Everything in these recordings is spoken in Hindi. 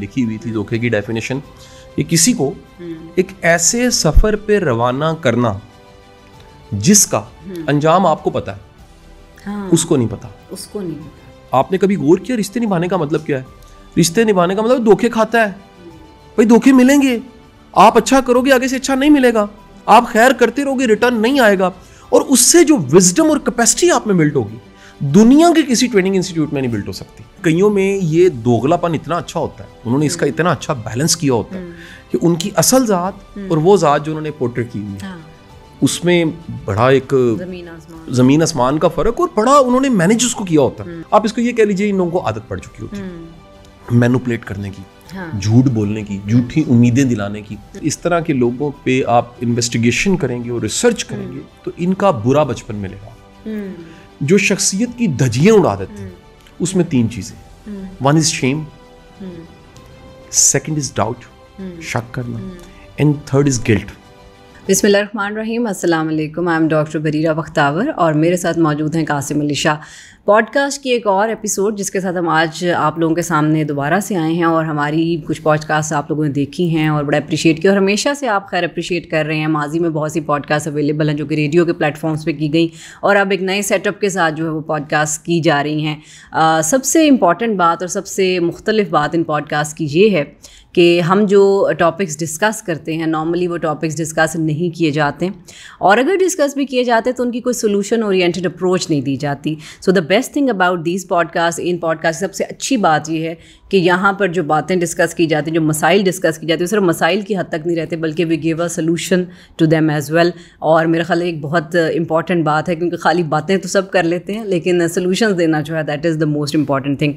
लिखी हुई थी धोखे की डेफिनेशन ये किसी को एक ऐसे सफ़र पे रवाना करना जिसका हम्म। अंजाम आपको पता है हाँ, उसको नहीं पता उसको नहीं पता आपने कभी गौर किया रिश्ते निभाने का मतलब क्या है रिश्ते निभाने का मतलब धोखे खाता है भाई धोखे मिलेंगे आप अच्छा करोगे आगे से अच्छा नहीं मिलेगा आप खैर करते रहोगे रिटर्न नहीं आएगा और उससे जो विजडम और कैपेसिटी आप में बिल्ट होगी दुनिया के किसी ट्रेनिंग इंस्टीट्यूट में नहीं बिल्ट हो सकती कईयों में ये दोगलापन इतना अच्छा होता है उन्होंने इसका इतना अच्छा बैलेंस किया होता है हम्म। कि उनकी असल ज़ात हम्म। और वो ज़ात जो उन्होंने पोर्ट्रेट की हुई है हाँ। उसमें बड़ा एक जमीन आसमान का फर्क और बड़ा उन्होंने मैनेज उसको किया होता है हम्म। आप इसको ये कह लीजिए इन लोगों को आदत पड़ चुकी होती है मैनुपलेट करने की हाँ। झूठ हाँ। बोलने की झूठी उम्मीदें दिलाने की इस तरह के लोगों पे आप इन्वेस्टिगेशन करेंगे और रिसर्च करेंगे तो इनका बुरा बचपन मिलेगा जो शख्सियत की धजियां उड़ा देते हैं हम्म। उसमें तीन चीज़ें one is shame second is doubt शक करना एंड थर्ड इज़ गिल्ट बिसमीम अस्सलाम वालेकुम I am doctor Bareera Bakhtawar और मेरे साथ मौजूद हैं कासिम अली शाह पॉडकास्ट की एक और एपिसोड जिसके साथ हम आज आप लोगों के सामने दोबारा से आए हैं और हमारी कुछ पॉडकास्ट आप लोगों ने देखी हैं और बड़ा अप्रिशिएट किया और हमेशा से आप खैर अप्रिशिएट कर रहे हैं माजी में बहुत सी पॉडकास्ट अवेलेबल हैं जो कि रेडियो के प्लेटफॉर्म्स पे की गई और अब एक नए सेटअप के साथ जो है वो पॉडकास्ट की जा रही हैं सबसे इम्पॉर्टेंट बात और सबसे मुख्तलिफ बात इन पॉडकास्ट की ये है कि हम जो टॉपिक्स डिस्कस करते हैं नॉर्मली वो टॉपिक्स डिस्कस नहीं किए जाते और अगर डिस्कस भी किए जाते तो उनकी कोई सोल्यूशन ओरिएंटेड अप्रोच नहीं दी जाती so the best thing about these podcast in podcast सबसे अच्छी बात यह है कि यहाँ पर जो बातें डिस्कस की जाती हैं जो मसाइल डिस्कस की जाती है सिर्फ मसाइल की हद तक नहीं रहते बल्कि we give a solution to them as well और मेरा ख्याल एक बहुत इंपॉर्टेंट बात है क्योंकि खाली बातें तो सब कर लेते हैं लेकिन सोलूशन देना जो है that is the most important thing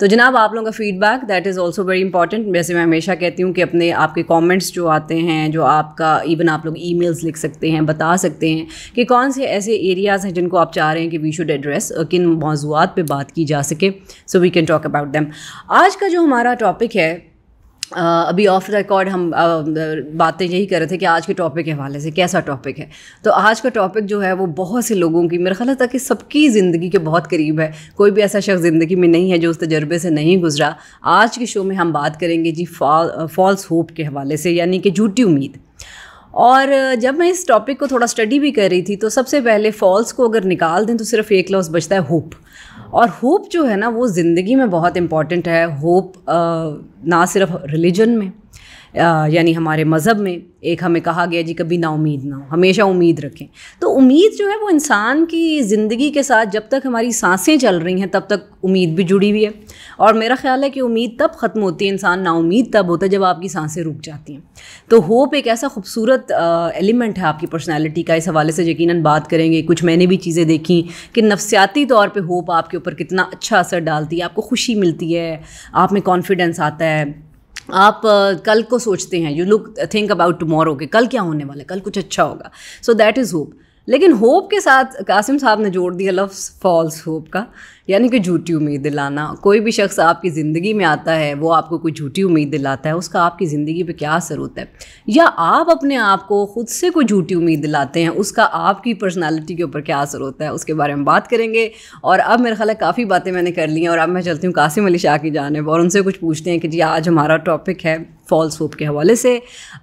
तो जनाब आप लोगों का feedback that is also very important वैसे मैं हमेशा कहती हूँ कि अपने आपके कॉमेंट्स जो आते हैं जो आपका इवन आप लोग ई लिख सकते हैं बता सकते हैं कि कौन से ऐसे एरियाज़ हैं जिनको आप चाह रहे हैं कि वी शुड एड्रेस किन मौजूद पर बात की जा सके so we can talk about them आज आज का जो हमारा टॉपिक है अभी ऑफ रिकॉर्ड हम बातें यही कर रहे थे कि आज के टॉपिक के हवाले से कैसा टॉपिक है तो आज का टॉपिक जो है वो बहुत से लोगों की मेरा ख्याल था कि सबकी ज़िंदगी के बहुत करीब है कोई भी ऐसा शख्स ज़िंदगी में नहीं है जो उस तजर्बे से नहीं गुजरा आज के शो में हम बात करेंगे जी फॉल्स होप के हवाले से यानी कि झूठी उम्मीद और जब मैं इस टॉपिक को थोड़ा स्टडी भी कर रही थी तो सबसे पहले फॉल्स को अगर निकाल दें तो सिर्फ एक लॉस बचता है होप और होप जो है ना वो ज़िंदगी में बहुत इम्पॉर्टेंट है होप ना सिर्फ रिलीजन में यानी हमारे मज़हब में एक हमें कहा गया जी कभी ना उम्मीद ना हो हमेशा उम्मीद रखें तो उम्मीद जो है वो इंसान की ज़िंदगी के साथ जब तक हमारी सांसें चल रही हैं तब तक उम्मीद भी जुड़ी हुई है और मेरा ख्याल है कि उम्मीद तब ख़त्म होती है इंसान नाउमीद तब होता है जब आपकी सांसें रुक जाती हैं तो होप एक ऐसा खूबसूरत एलिमेंट है आपकी पर्सनैलिटी का इस हवाले से यकीन बात करेंगे कुछ मैंने भी चीज़ें देखी कि नफसियाती तौर पर होप आपके ऊपर कितना अच्छा असर डालती है आपको खुशी मिलती है आप में कॉन्फिडेंस आता है आप कल को सोचते हैं you look think about tomorrow के कल क्या होने वाला है कल कुछ अच्छा होगा सो दैट इज़ होप लेकिन होप के साथ कासिम साहब ने जोड़ दिया लफ्स फॉल्स होप का यानी कि झूठी उम्मीद दिलाना कोई भी शख्स आपकी ज़िंदगी में आता है वो आपको कोई झूठी उम्मीद दिलाता है उसका आपकी ज़िंदगी पे क्या असर होता है या आप अपने आप को ख़ुद से कोई झूठी उम्मीद दिलाते हैं उसका आपकी पर्सनालिटी के ऊपर क्या असर होता है उसके बारे में बात करेंगे और अब मेरा ख्याल काफ़ी बातें मैंने कर ली हैं और अब मैं चलती हूँ कासिम अली शाह की जानब और उनसे कुछ पूछते हैं कि जी आज हमारा टॉपिक है फॉल्स होप के हवाले से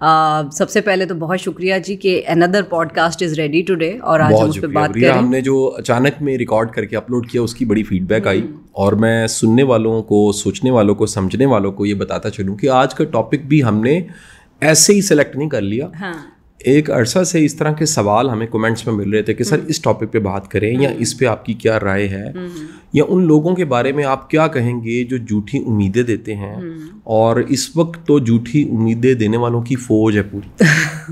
आ, सबसे पहले तो बहुत शुक्रिया जी कि another podcast is ready today और आज हम उस पर बात करें हमने जो अचानक में रिकॉर्ड करके अपलोड किया उसकी बड़ी फीडबैक आई hmm. और मैं सुनने वालों को सोचने वालों को समझने वालों को ये बताता चलूँ कि आज का टॉपिक भी हमने ऐसे ही सेलेक्ट नहीं कर लिया हाँ। एक अरसा से इस तरह के सवाल हमें कमेंट्स में मिल रहे थे कि सर hmm. इस टॉपिक पे बात करें या hmm. इस पे आपकी क्या राय है या उन लोगों के बारे में आप क्या कहेंगे जो झूठी उम्मीदें देते हैं और इस वक्त तो झूठी उम्मीदें देने वालों की फौज है पूरी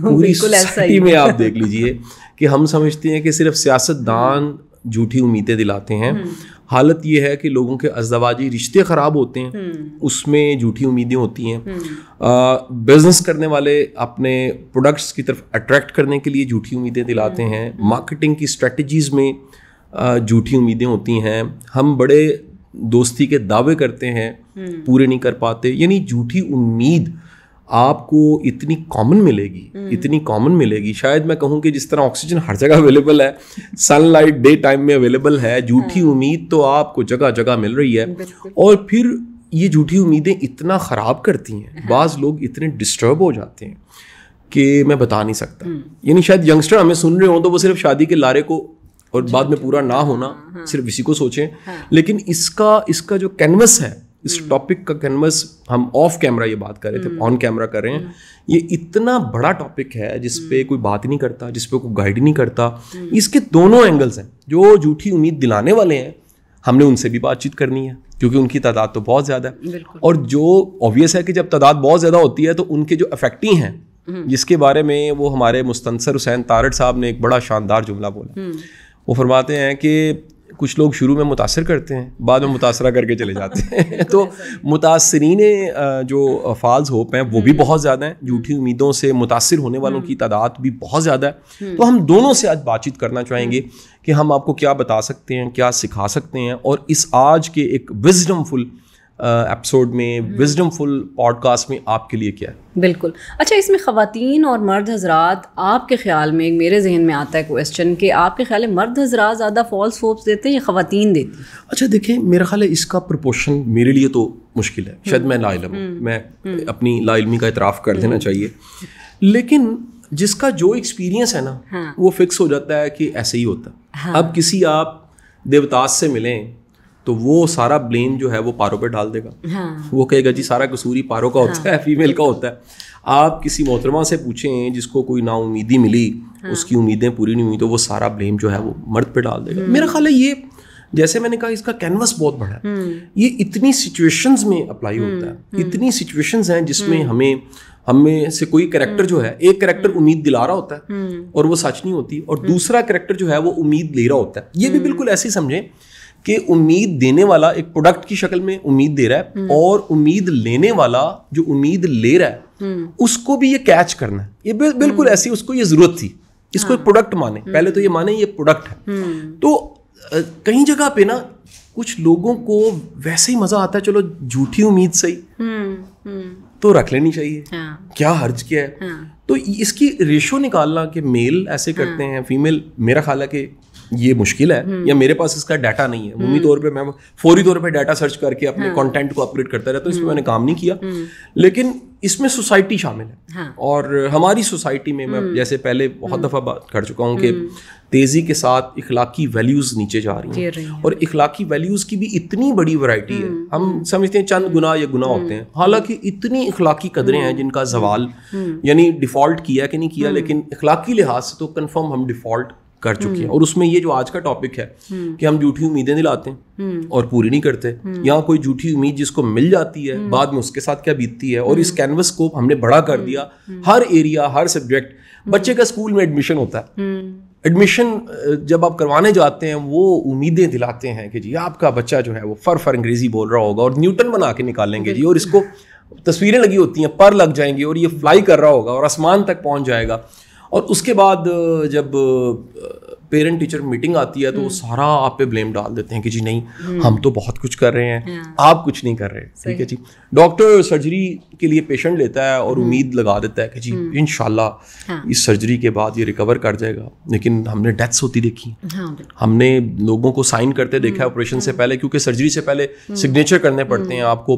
पूरी सोसाइटी में आप देख लीजिए कि हम समझते हैं कि सिर्फ सियासतदान झूठी उम्मीदें दिलाते हैं हालत ये है कि लोगों के अजवाजी रिश्ते ख़राब होते हैं हम्म। उसमें झूठी उम्मीदें होती हैं बिजनेस हम्म। करने वाले अपने प्रोडक्ट्स की तरफ अट्रैक्ट करने के लिए झूठी उम्मीदें दिलाते हम्म। हैं मार्केटिंग की स्ट्रेटजीज़ में झूठी उम्मीदें होती हैं हम बड़े दोस्ती के दावे करते हैं पूरे नहीं कर पाते यानी झूठी उम्मीद आपको इतनी कॉमन मिलेगी हम्म। इतनी कॉमन मिलेगी शायद मैं कहूँ कि जिस तरह ऑक्सीजन हर जगह अवेलेबल है सनलाइट डे टाइम में अवेलेबल है झूठी हाँ। उम्मीद तो आपको जगह जगह मिल रही है और फिर ये झूठी उम्मीदें इतना ख़राब करती हैं हाँ। बाज़ लोग इतने डिस्टर्ब हो जाते हैं कि मैं बता नहीं सकता हम्म। यानी शायद यंगस्टर हमें सुन रहे हों तो वो सिर्फ शादी के लारे को और बाद में पूरा ना होना हाँ। सिर्फ इसी को सोचें लेकिन इसका इसका जो कैनवस है इस टॉपिक का कैनवस हम ऑफ कैमरा ये बात कर रहे थे ऑन हम्म। कैमरा कर रहे हैं हम्म। ये इतना बड़ा टॉपिक है जिस पे हम्म। कोई बात नहीं करता जिस पे कोई गाइड नहीं करता इसके दोनों एंगल्स हैं जो झूठी उम्मीद दिलाने वाले हैं हमने उनसे भी बातचीत करनी है क्योंकि उनकी तादाद तो बहुत ज़्यादा है और जो ऑब्वियस है कि जब तादाद बहुत ज़्यादा होती है तो उनके जो अफेक्टी हैं जिसके बारे में वो हमारे मुस्तंसर हुसैन तारड़ साहब ने एक बड़ा शानदार जुमला बोला वो फरमाते हैं कि कुछ लोग शुरू में मुतासर करते हैं बाद में मुतासरा करके चले जाते हैं तो, तो मुतासरीन जो फाल्स होप हैं वो भी हम्म। बहुत ज़्यादा हैं झूठी हम्म। उम्मीदों से मुतासर होने वालों की हम्म। तादाद भी बहुत ज़्यादा है तो हम दोनों से आज बातचीत करना चाहेंगे कि हम आपको क्या बता सकते हैं क्या सिखा सकते हैं और इस आज के एक विजडमफुल एपिसोड में विजडम फुल पॉडकास्ट में आपके लिए क्या है बिल्कुल अच्छा इसमें ख़वातीन और मर्द हजरात आपके ख्याल में मेरे जहन में आता है क्वेश्चन कि आपके ख्याल में मर्द हजरात ज़्यादा फॉल्स होप्स देते हैं या खातन देते हैं अच्छा देखें मेरा ख्याल है इसका प्रपोशन मेरे लिए तो मुश्किल है शायद हम्म। मैं लाइलम हम्म। मैं हम्म। अपनी लाइलमी का इतराफ़ कर देना चाहिए लेकिन जिसका जो एक्सपीरियंस है ना हाँ। वो फिक्स हो जाता है कि ऐसे ही होता है हाँ। अब किसी आप देवतास से मिलें तो वो सारा ब्लेम जो है वो पारो पे डाल देगा हाँ। वो कहेगा जी सारा कसूर ही पारो का होता हाँ। है फीमेल का होता है हाँ। आप किसी मोहतरमा से पूछें जिसको कोई नाउमीदी मिली हाँ। उसकी उम्मीदें पूरी नहीं हुई तो वो सारा ब्लेम जो है वो मर्द पे डाल देगा हम्म। मेरा ख्याल है ये जैसे मैंने कहा इसका कैनवस बहुत बड़ा है हम्म। ये इतनी सिचुएशंस में अप्लाई हम्म, होता है इतनी सिचुएशंस हैं जिसमें हमें हमें से कोई करेक्टर जो है एक करेक्टर उम्मीद दिला रहा होता है और वो सच नहीं होती और दूसरा करेक्टर जो है वो उम्मीद ले रहा होता है ये भी बिल्कुल ऐसे ही समझें कि उम्मीद देने वाला एक प्रोडक्ट की शक्ल में उम्मीद दे रहा है हम्म। और उम्मीद लेने वाला जो उम्मीद ले रहा है हम्म। उसको भी ये कैच करना है ये बिल्कुल हम्म। ऐसी उसको ये जरूरत थी इसको एक हाँ। प्रोडक्ट माने पहले तो ये माने ये प्रोडक्ट है तो कई जगह पे ना कुछ लोगों को वैसे ही मजा आता है चलो झूठी उम्मीद सही तो रख लेनी चाहिए हाँ। क्या हर्ज क्या है हाँ। तो इसकी रेशो निकालना कि मेल ऐसे हाँ। करते हैं फीमेल मेरा ख्याल है कि ये मुश्किल है हम्म। या मेरे पास इसका डाटा नहीं है मुमी हम्म। तौर पे मैं फौरी तौर पे डाटा सर्च करके अपने कंटेंट हाँ। को अपग्रेड करता रहता तो इसमें हम्म। मैंने काम नहीं किया लेकिन इसमें सोसाइटी शामिल है हाँ। और हमारी सोसाइटी में मैं जैसे पहले बहुत दफ़ा बात कर चुका हूँ कि तेज़ी के साथ इखलाकी वैल्यूज़ नीचे जा रही हैं है। और इखलाकी वैल्यूज़ की भी इतनी बड़ी वैरायटी है हम समझते हैं चंद गुना या गुना होते हैं हालांकि इतनी इखलाकी कदरें हैं जिनका जवाल यानी डिफ़ॉल्ट किया कि नहीं किया लेकिन इखलाकी लिहाज से तो कन्फर्म हम डिफ़ॉल्ट कर चुकी है हम्म। और उसमें ये जो आज का टॉपिक है हम्म। कि हम झूठी उम्मीदें दिलाते हैं हम्म। और पूरी नहीं करते यहाँ कोई झूठी उम्मीद जिसको मिल जाती है बाद में उसके साथ क्या बीतती है और इस कैनवस को हमने बड़ा कर दिया हर एरिया हर सब्जेक्ट बच्चे का स्कूल में एडमिशन होता है एडमिशन जब आप करवाने जाते हैं वो उम्मीदें दिलाते हैं कि जी आपका बच्चा जो है वो फर फर अंग्रेजी बोल रहा होगा और न्यूटन बना के निकालेंगे जी और इसको तस्वीरें लगी होती हैं पर लग जाएंगी और ये फ्लाई कर रहा होगा और आसमान तक पहुंच जाएगा और उसके बाद जब पेरेंट टीचर मीटिंग आती है तो वो हम्म। सारा आप पे ब्लेम डाल देते हैं कि जी नहीं हम्म। हम तो बहुत कुछ कर रहे हैं हाँ। आप कुछ नहीं कर रहे ठीक है जी डॉक्टर सर्जरी के लिए पेशेंट लेता है और हम्म। उम्मीद लगा देता है कि जी इन हाँ। इस सर्जरी के बाद ये रिकवर कर जाएगा लेकिन हमने डेथ्स होती देखी हाँ, हमने लोगों को साइन करते देखा है ऑपरेशन से पहले क्योंकि सर्जरी से पहले सिग्नेचर करने पड़ते हैं आपको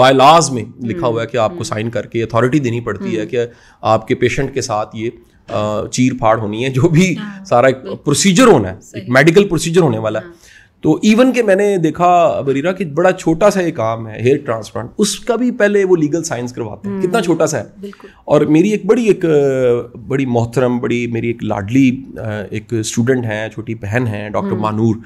बायलाज में लिखा हुआ है कि आपको साइन करके अथॉरिटी देनी पड़ती है कि आपके पेशेंट के साथ ये चीर फाड़ होनी है जो भी हाँ, सारा एक प्रोसीजर होना है एक मेडिकल प्रोसीजर होने वाला है हाँ। तो इवन के मैंने देखा बरीरा कि बड़ा छोटा सा ये काम है हेयर ट्रांसप्लांट उसका भी पहले वो लीगल साइंस करवाते हैं कितना हम्म, छोटा सा है और मेरी एक बड़ी एक बड़ी मोहतरम बड़ी मेरी एक लाडली एक स्टूडेंट है छोटी बहन है डॉक्टर हम्म, मानूर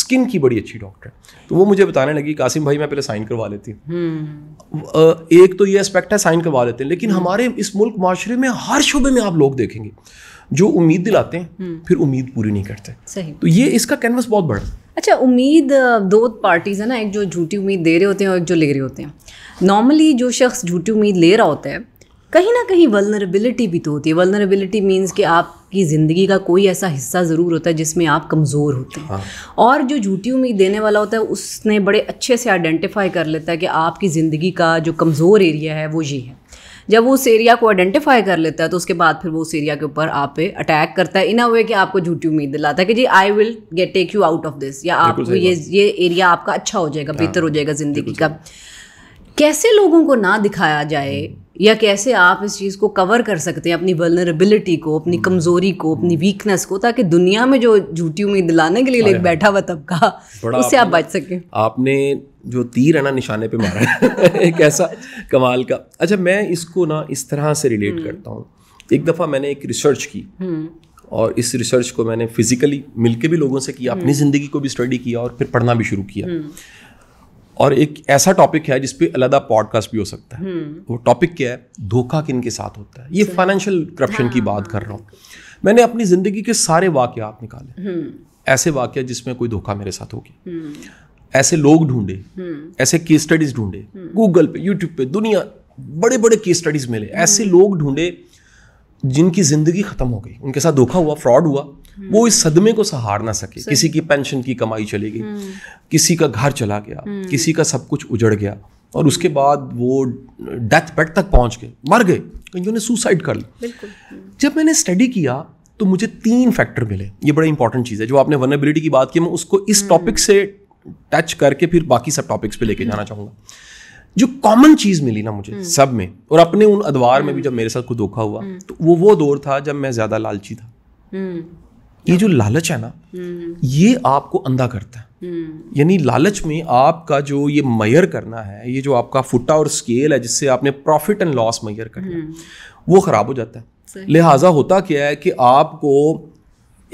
स्किन हम्म। की बड़ी अच्छी डॉक्टर है तो वो मुझे बताने लगी कासिम भाई मैं पहले साइन करवा लेती हूँ एक तो ये एस्पेक्ट है साइन करवा लेते हैं लेकिन हमारे इस मुल्क माशरे में हर शुबे में आप लोग देखेंगे जो उम्मीद दिलाते हैं हम्म। फिर उम्मीद पूरी नहीं करते सही तो ये इसका कैनवस बहुत बड़ा अच्छा उम्मीद दो पार्टीज़ है ना एक जो झूठी उम्मीद दे रहे होते हैं और एक जो ले रहे होते हैं नॉर्मली जो शख्स झूठी उम्मीद ले रहा होता है कहीं ना कहीं वलनरेबिलिटी भी तो होती है वलनरेबिलिटी मीन्स कि आपकी ज़िंदगी का कोई ऐसा हिस्सा ज़रूर होता है जिसमें आप कमज़ोर होते हैं हाँ। और जो झूठी उम्मीद देने वाला होता है उसने बड़े अच्छे से आइडेंटिफाई कर लेता है कि आपकी ज़िंदगी का जो कमज़ोर एरिया है वो ये है जब वो उस एरिया को आइडेंटिफाई कर लेता है तो उसके बाद फिर वो उस एरिया के ऊपर आप पे अटैक करता है इन अ वे कि आपको झूठी उम्मीद दिलाता है कि जी I will get take you out of this या आपको ये ये एरिया आपका अच्छा हो जाएगा हाँ, बेहतर हो जाएगा ज़िंदगी का कैसे लोगों को ना दिखाया जाए या कैसे आप इस चीज़ को कवर कर सकते हैं अपनी वर्नरेबिलिटी को अपनी हम्म। कमज़ोरी को हम्म। अपनी वीकनेस को ताकि दुनिया में जो झूठी उम्मीद दिलाने के लिए लेके हाँ। बैठा हुआ तबका उससे आप बच सकें आपने जो तीर है ना निशाने पे मारा एक ऐसा कमाल का अच्छा मैं इसको ना इस तरह से रिलेट हम्म। करता हूँ एक दफ़ा मैंने एक रिसर्च की और इस रिसर्च को मैंने फिजिकली मिलके भी लोगों से किया अपनी ज़िंदगी को भी स्टडी किया और फिर पढ़ना भी शुरू किया और एक ऐसा टॉपिक है जिसपे अलग पॉडकास्ट भी हो सकता है हम्म। वो टॉपिक क्या है धोखा किन के साथ होता है ये फाइनेंशियल करप्शन की हाँ, बात हाँ। कर रहा हूँ मैंने अपनी ज़िंदगी के सारे आप निकाले हम्म। ऐसे वाक्य जिसमें कोई धोखा मेरे साथ हो गया हम्म। ऐसे लोग ढूंढे ऐसे केस स्टडीज ढूंढे गूगल पे यूट्यूब पे दुनिया बड़े बड़े केस स्टडीज मिले ऐसे लोग ढूंढे जिनकी ज़िंदगी ख़त्म हो गई उनके साथ धोखा हुआ फ्रॉड हुआ वो हम्म। इस सदमे को सहार ना सके किसी की पेंशन की कमाई चली गई हम्म। किसी का घर चला गया हम्म। किसी का सब कुछ उजड़ गया और उसके बाद वो डेथ बेड तक पहुंच गए मर गए कहीं सुसाइड कर ली जब मैंने स्टडी किया तो मुझे तीन फैक्टर मिले ये बड़ा इंपॉर्टेंट चीज़ है जो आपने वनरेबिलिटी की बात की मैं उसको इस टॉपिक से टच करके फिर बाकी सब टॉपिक्स पे लेके जाना चाहूँगा जो कॉमन चीज़ मिली ना मुझे सब में और अपने उन अदवार में भी जब मेरे साथ कुछ धोखा हुआ तो वो वो दौर था जब मैं ज़्यादा लालची था ये जो लालच है ना ये आपको अंधा करता है यानी लालच में आपका जो ये मयर करना है ये जो आपका फुटा और स्केल है जिससे आपने प्रॉफिट एंड लॉस मयर करना है वो ख़राब हो जाता है लिहाजा होता क्या है कि आपको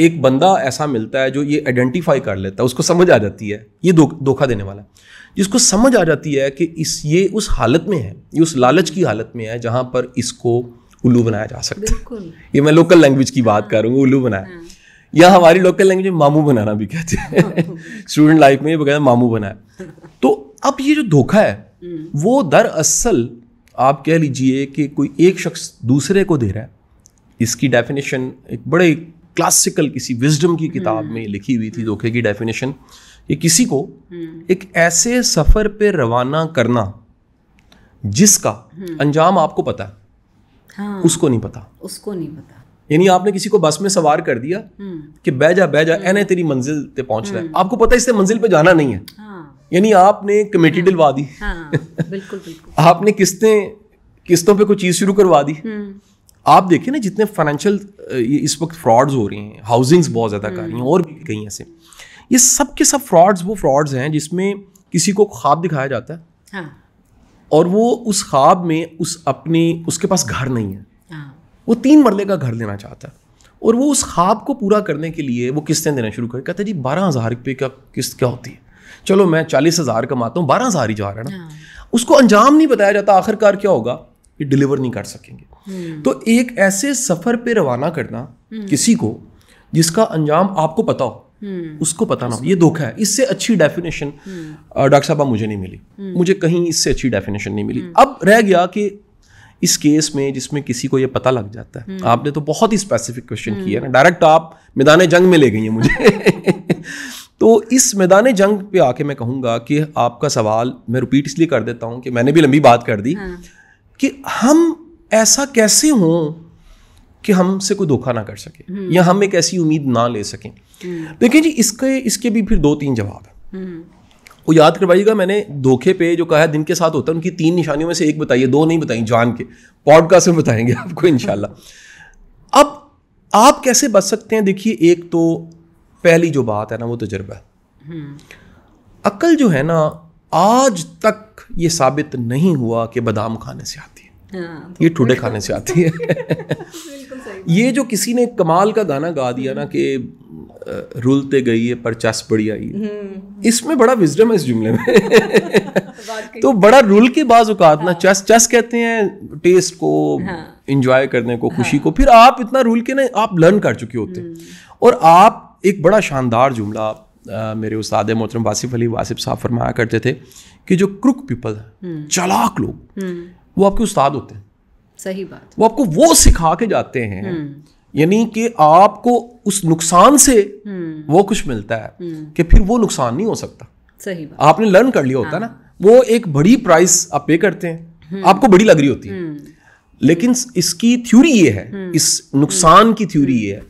एक बंदा ऐसा मिलता है जो ये आइडेंटिफाई कर लेता है उसको समझ आ जाती है ये धोखा दो, देने वाला है जिसको समझ आ जाती है कि इस ये उस हालत में है ये उस लालच की हालत में है जहां पर इसको उल्लू बनाया जा सकता है ये मैं लोकल लैंग्वेज की बात हाँ। करूँगा उल्लू बनाया हाँ। या हमारी लोकल लैंग्वेज में मामू बनाना भी कहते हैं स्टूडेंट लाइफ में ये बगैर मामू बनाया तो अब ये जो धोखा है हम्म। वो दरअसल आप कह लीजिए कि कोई एक शख्स दूसरे को दे रहा है इसकी डेफिनेशन एक बड़े क्लासिकल किसी विजडम की किताब हम्म। में लिखी हुई थी धोखे की डेफिनेशन ये किसी को हम्म। एक ऐसे सफ़र पे रवाना करना जिसका अंजाम आपको पता है हाँ, उसको नहीं पता उसको नहीं पता यानी आपने किसी को बस में सवार कर दिया हम्म। कि बह जा बह जा हम्म। एने तेरी मंजिल पे पहुंच रहा है हम्म। आपको पता है इससे मंजिल पे जाना नहीं है हाँ। यानी आपने कमेटी दिलवा दी हाँ, बिल्कुल बिल्कुल आपने किस्तें किस्तों पे कोई चीज़ शुरू करवा दी आप देखिए ना जितने फाइनेंशियल इस वक्त फ्रॉड्स हो रहे हैं हाउसिंग्स बहुत ज़्यादा कर रही हैं और भी कहीं ऐसे ये सब के सब फ्रॉड्स वो फ्रॉड्स हैं जिसमें किसी को ख्वाब दिखाया जाता है हाँ। और वो उस ख्वाब में उस अपने उसके पास घर नहीं है वो तीन मरले का घर लेना चाहता है और वो उस ख्वाब को पूरा करने के लिए वो किस्तें देना शुरू कर कहता है जी बारह हज़ार रुपये का किस्त क्या होती है चलो मैं चालीस हज़ार कमाता हूँ बारह हज़ार ही जा रहा है ना हाँ। उसको अंजाम नहीं बताया जाता आखिरकार क्या होगा ये डिलीवर नहीं कर सकेंगे हम्म। तो एक ऐसे सफ़र पे रवाना करना हम्म। किसी को जिसका अंजाम आपको पता हो हम्म। उसको पता ना हो ये धोखा है इससे अच्छी डेफिनेशन डॉक्टर साहब मुझे नहीं मिली मुझे कहीं इससे अच्छी डेफिनेशन नहीं मिली अब रह गया कि इस केस में जिसमें किसी को ये पता लग जाता है हम्म। आपने तो बहुत ही स्पेसिफिक हम्म। क्वेश्चन किया ना डायरेक्ट आप मैदान जंग में ले गई हैं मुझे तो इस मैदान जंग पे आके मैं कहूँगा कि आपका सवाल मैं रिपीट इसलिए कर देता हूँ कि मैंने भी लंबी बात कर दी हाँ। कि हम ऐसा कैसे हों कि हमसे कोई धोखा ना कर सके हम्म। या हम एक ऐसी उम्मीद ना ले सकें देखिए जी इसके इसके भी फिर दो तीन जवाब हैं वो याद करवाइएगा मैंने धोखे पे जो कहा है दिन के साथ होता है उनकी तीन निशानियों में से एक बताइए दो नहीं बताई जान के पॉडकास्ट में बताएंगे आपको इनशाला अब आप कैसे बच सकते हैं देखिए एक तो पहली जो बात है ना वो तजर्बा है हम्म। अक्ल जो है ना आज तक ये साबित नहीं हुआ कि बादाम खाने से आती है हाँ, तो ये ठुडे खाने से आती है ये जो किसी ने कमाल का गाना गा दिया ना कि रुलते गई है पर चस बड़ी आई है हम्म। इसमें बड़ा विजडम है इस जुमले में तो बड़ा रुल के बाज अवकात ना चस हाँ। चस कहते हैं टेस्ट को इंजॉय हाँ। करने को खुशी हाँ। को फिर आप इतना रूल के ना आप लर्न कर चुके होते हम्म। और आप एक बड़ा शानदार जुमला आप मेरे उस्ताद मोहतरम वासिफ अली वासिफ साहब फरमाया करते थे कि जो क्रुक पीपल है चलाक लोग हम्म। वो आपके उस्ताद होते हैं सही बात वो आपको वो सिखा के जाते हैं यानी कि आपको उस नुकसान से हम्म। वो कुछ मिलता है हम्म। कि फिर वो नुकसान नहीं हो सकता सही बात आपने लर्न कर लिया होता है ना हाँ। वो एक बड़ी प्राइस आप पे करते हैं हम्म। आपको बड़ी लग रही होती है लेकिन इसकी थ्योरी ये है इस नुकसान की थ्योरी ये है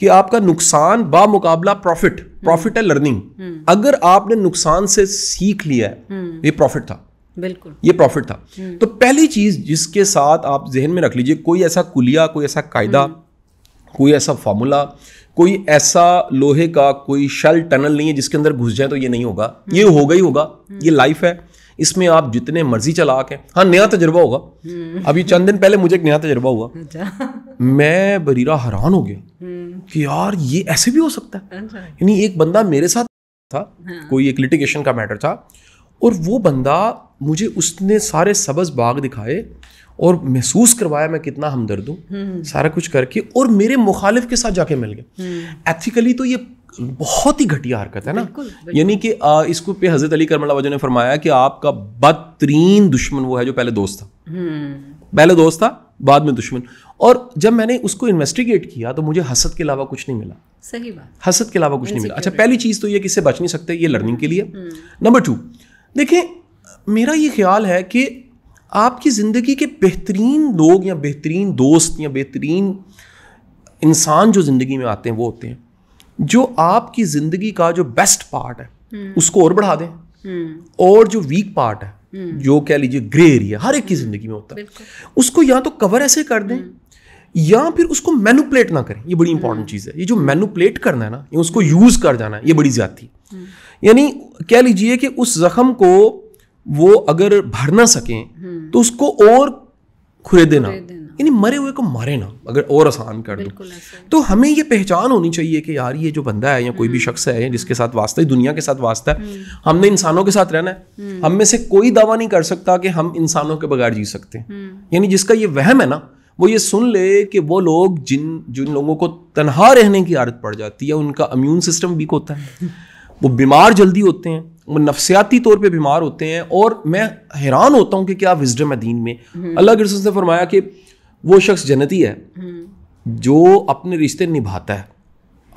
कि आपका नुकसान बामुकाबला प्रॉफिट प्रॉफिट है लर्निंग अगर आपने नुकसान से सीख लिया है ये प्रॉफिट था बिल्कुल ये प्रॉफिट था तो पहली चीज जिसके साथ आप जहन में रख लीजिए कोई ऐसा कुलिया कोई ऐसा कायदा कोई ऐसा फार्मूला कोई ऐसा लोहे का कोई शल टनल नहीं है जिसके अंदर घुस जाए तो ये नहीं होगा ये हम्म। होगा ही होगा हम्म। ये लाइफ है इसमें आप जितने मर्जी चला के हाँ नया तजर्बा होगा हम्म। अभी चंद दिन पहले मुझे एक नया तजर्बा हुआ अच्छा। मैं बरीरा हैरान हो गया कि यार ये ऐसे भी हो सकता है अच्छा। यानी एक बंदा मेरे साथ था हाँ। कोई एक लिटिगेशन का मैटर था और वो बंदा मुझे उसने सारे सबज बाग दिखाए और महसूस करवाया मैं कितना हमदर्द हूँ हम्म। सारा कुछ करके और मेरे मुखालिफ के साथ जाके मिल गए एथिकली हम्म। तो ये बहुत ही घटिया हरकत है ना यानी कि इसको पे हजरत अली करमला वजह ने फरमाया कि आपका बदतरीन दुश्मन वो है जो पहले दोस्त था हम्म। पहले दोस्त था बाद में दुश्मन और जब मैंने उसको इन्वेस्टिगेट किया तो मुझे हसद के अलावा कुछ नहीं मिला सही बात हसद के अलावा कुछ नहीं मिला अच्छा पहली चीज़ तो ये किससे बच नहीं सकते ये लर्निंग के लिए नंबर टू देखें मेरा ये ख्याल है कि आपकी ज़िंदगी के बेहतरीन लोग या बेहतरीन दोस्त या बेहतरीन इंसान जो ज़िंदगी में आते हैं वो होते हैं जो आपकी ज़िंदगी का जो बेस्ट पार्ट है हम्म। उसको और बढ़ा दें हम्म। और जो वीक पार्ट है हम्म। जो कह लीजिए ग्रे एरिया हर एक की ज़िंदगी में होता है उसको या तो कवर ऐसे कर दें या फिर उसको मैनुपलेट ना करें ये बड़ी इंपॉर्टेंट चीज़ है ये जो मैनुपलेट करना है ना ये उसको यूज़ कर जाना है ये बड़ी ज़्यादा यानी कह लीजिए कि उस जख्म को वो अगर भर ना सकें हम्म। तो उसको और खुरे देना यानी मरे हुए को मारे ना अगर और आसान कर दो तो हमें ये पहचान होनी चाहिए कि यार ये जो बंदा है या कोई भी हम्म। शख्स है जिसके साथ वास्ता है दुनिया के साथ वास्ता है हम्म। हमने इंसानों के साथ रहना है हम में से कोई दावा नहीं कर सकता कि हम इंसानों के बगैर जी सकते हैं यानी जिसका ये वहम है ना वो ये सुन ले कि वो लोग जिन जिन लोगों को तनहा रहने की आदत पड़ जाती है उनका अम्यून सिस्टम वीक होता है वो बीमार जल्दी होते हैं नफसियाती तौर पे बीमार होते हैं और मैं हैरान होता हूँ कि क्या विजडम है दीन में हम्म। अल्लाह के ने फरमाया कि वो शख्स जनती है हम्म। जो अपने रिश्ते निभाता है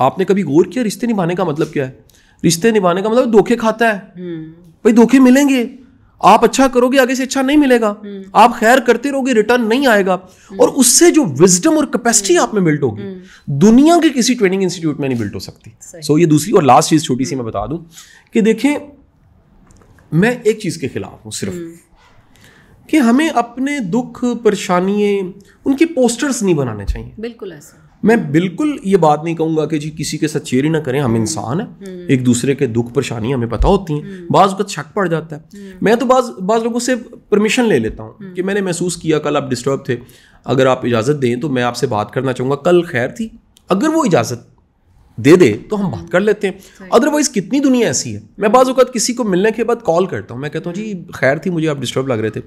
आपने कभी गौर किया रिश्ते निभाने का मतलब क्या है रिश्ते निभाने का मतलब धोखे खाता है हम्म। भाई धोखे मिलेंगे आप अच्छा करोगे आगे से अच्छा नहीं मिलेगा आप खैर करते रहोगे रिटर्न नहीं आएगा और उससे जो विजडम और कैपेसिटी आप में बिल्ट होगी दुनिया के किसी ट्रेनिंग इंस्टीट्यूट में नहीं बिल्ट हो सकती सो so, ये दूसरी और लास्ट चीज छोटी सी मैं बता दूं कि देखें मैं एक चीज़ के खिलाफ हूँ सिर्फ हम्म। कि हमें अपने दुख परेशानियाँ उनके पोस्टर्स नहीं बनाने चाहिए बिल्कुल ऐसा मैं बिल्कुल ये बात नहीं कहूंगा कि जी किसी के साथ चेरी ना करें हम हम्म। इंसान हैं हम्म। एक दूसरे के दुख परेशानी हमें पता होती हैं बाज का शक पड़ जाता है मैं तो बाज बाज लोगों से परमिशन ले लेता हूँ कि मैंने महसूस किया कल आप डिस्टर्ब थे अगर आप इजाज़त दें तो मैं आपसे बात करना चाहूँगा कल खैर थी अगर वो इजाज़त दे दे तो हम बात कर लेते हैं अदरवाइज कितनी दुनिया ऐसी है मैं बाज़ अवत किसी को मिलने के बाद कॉल करता हूँ मैं कहता हूँ जी खैर थी मुझे आप डिस्टर्ब लग रहे थे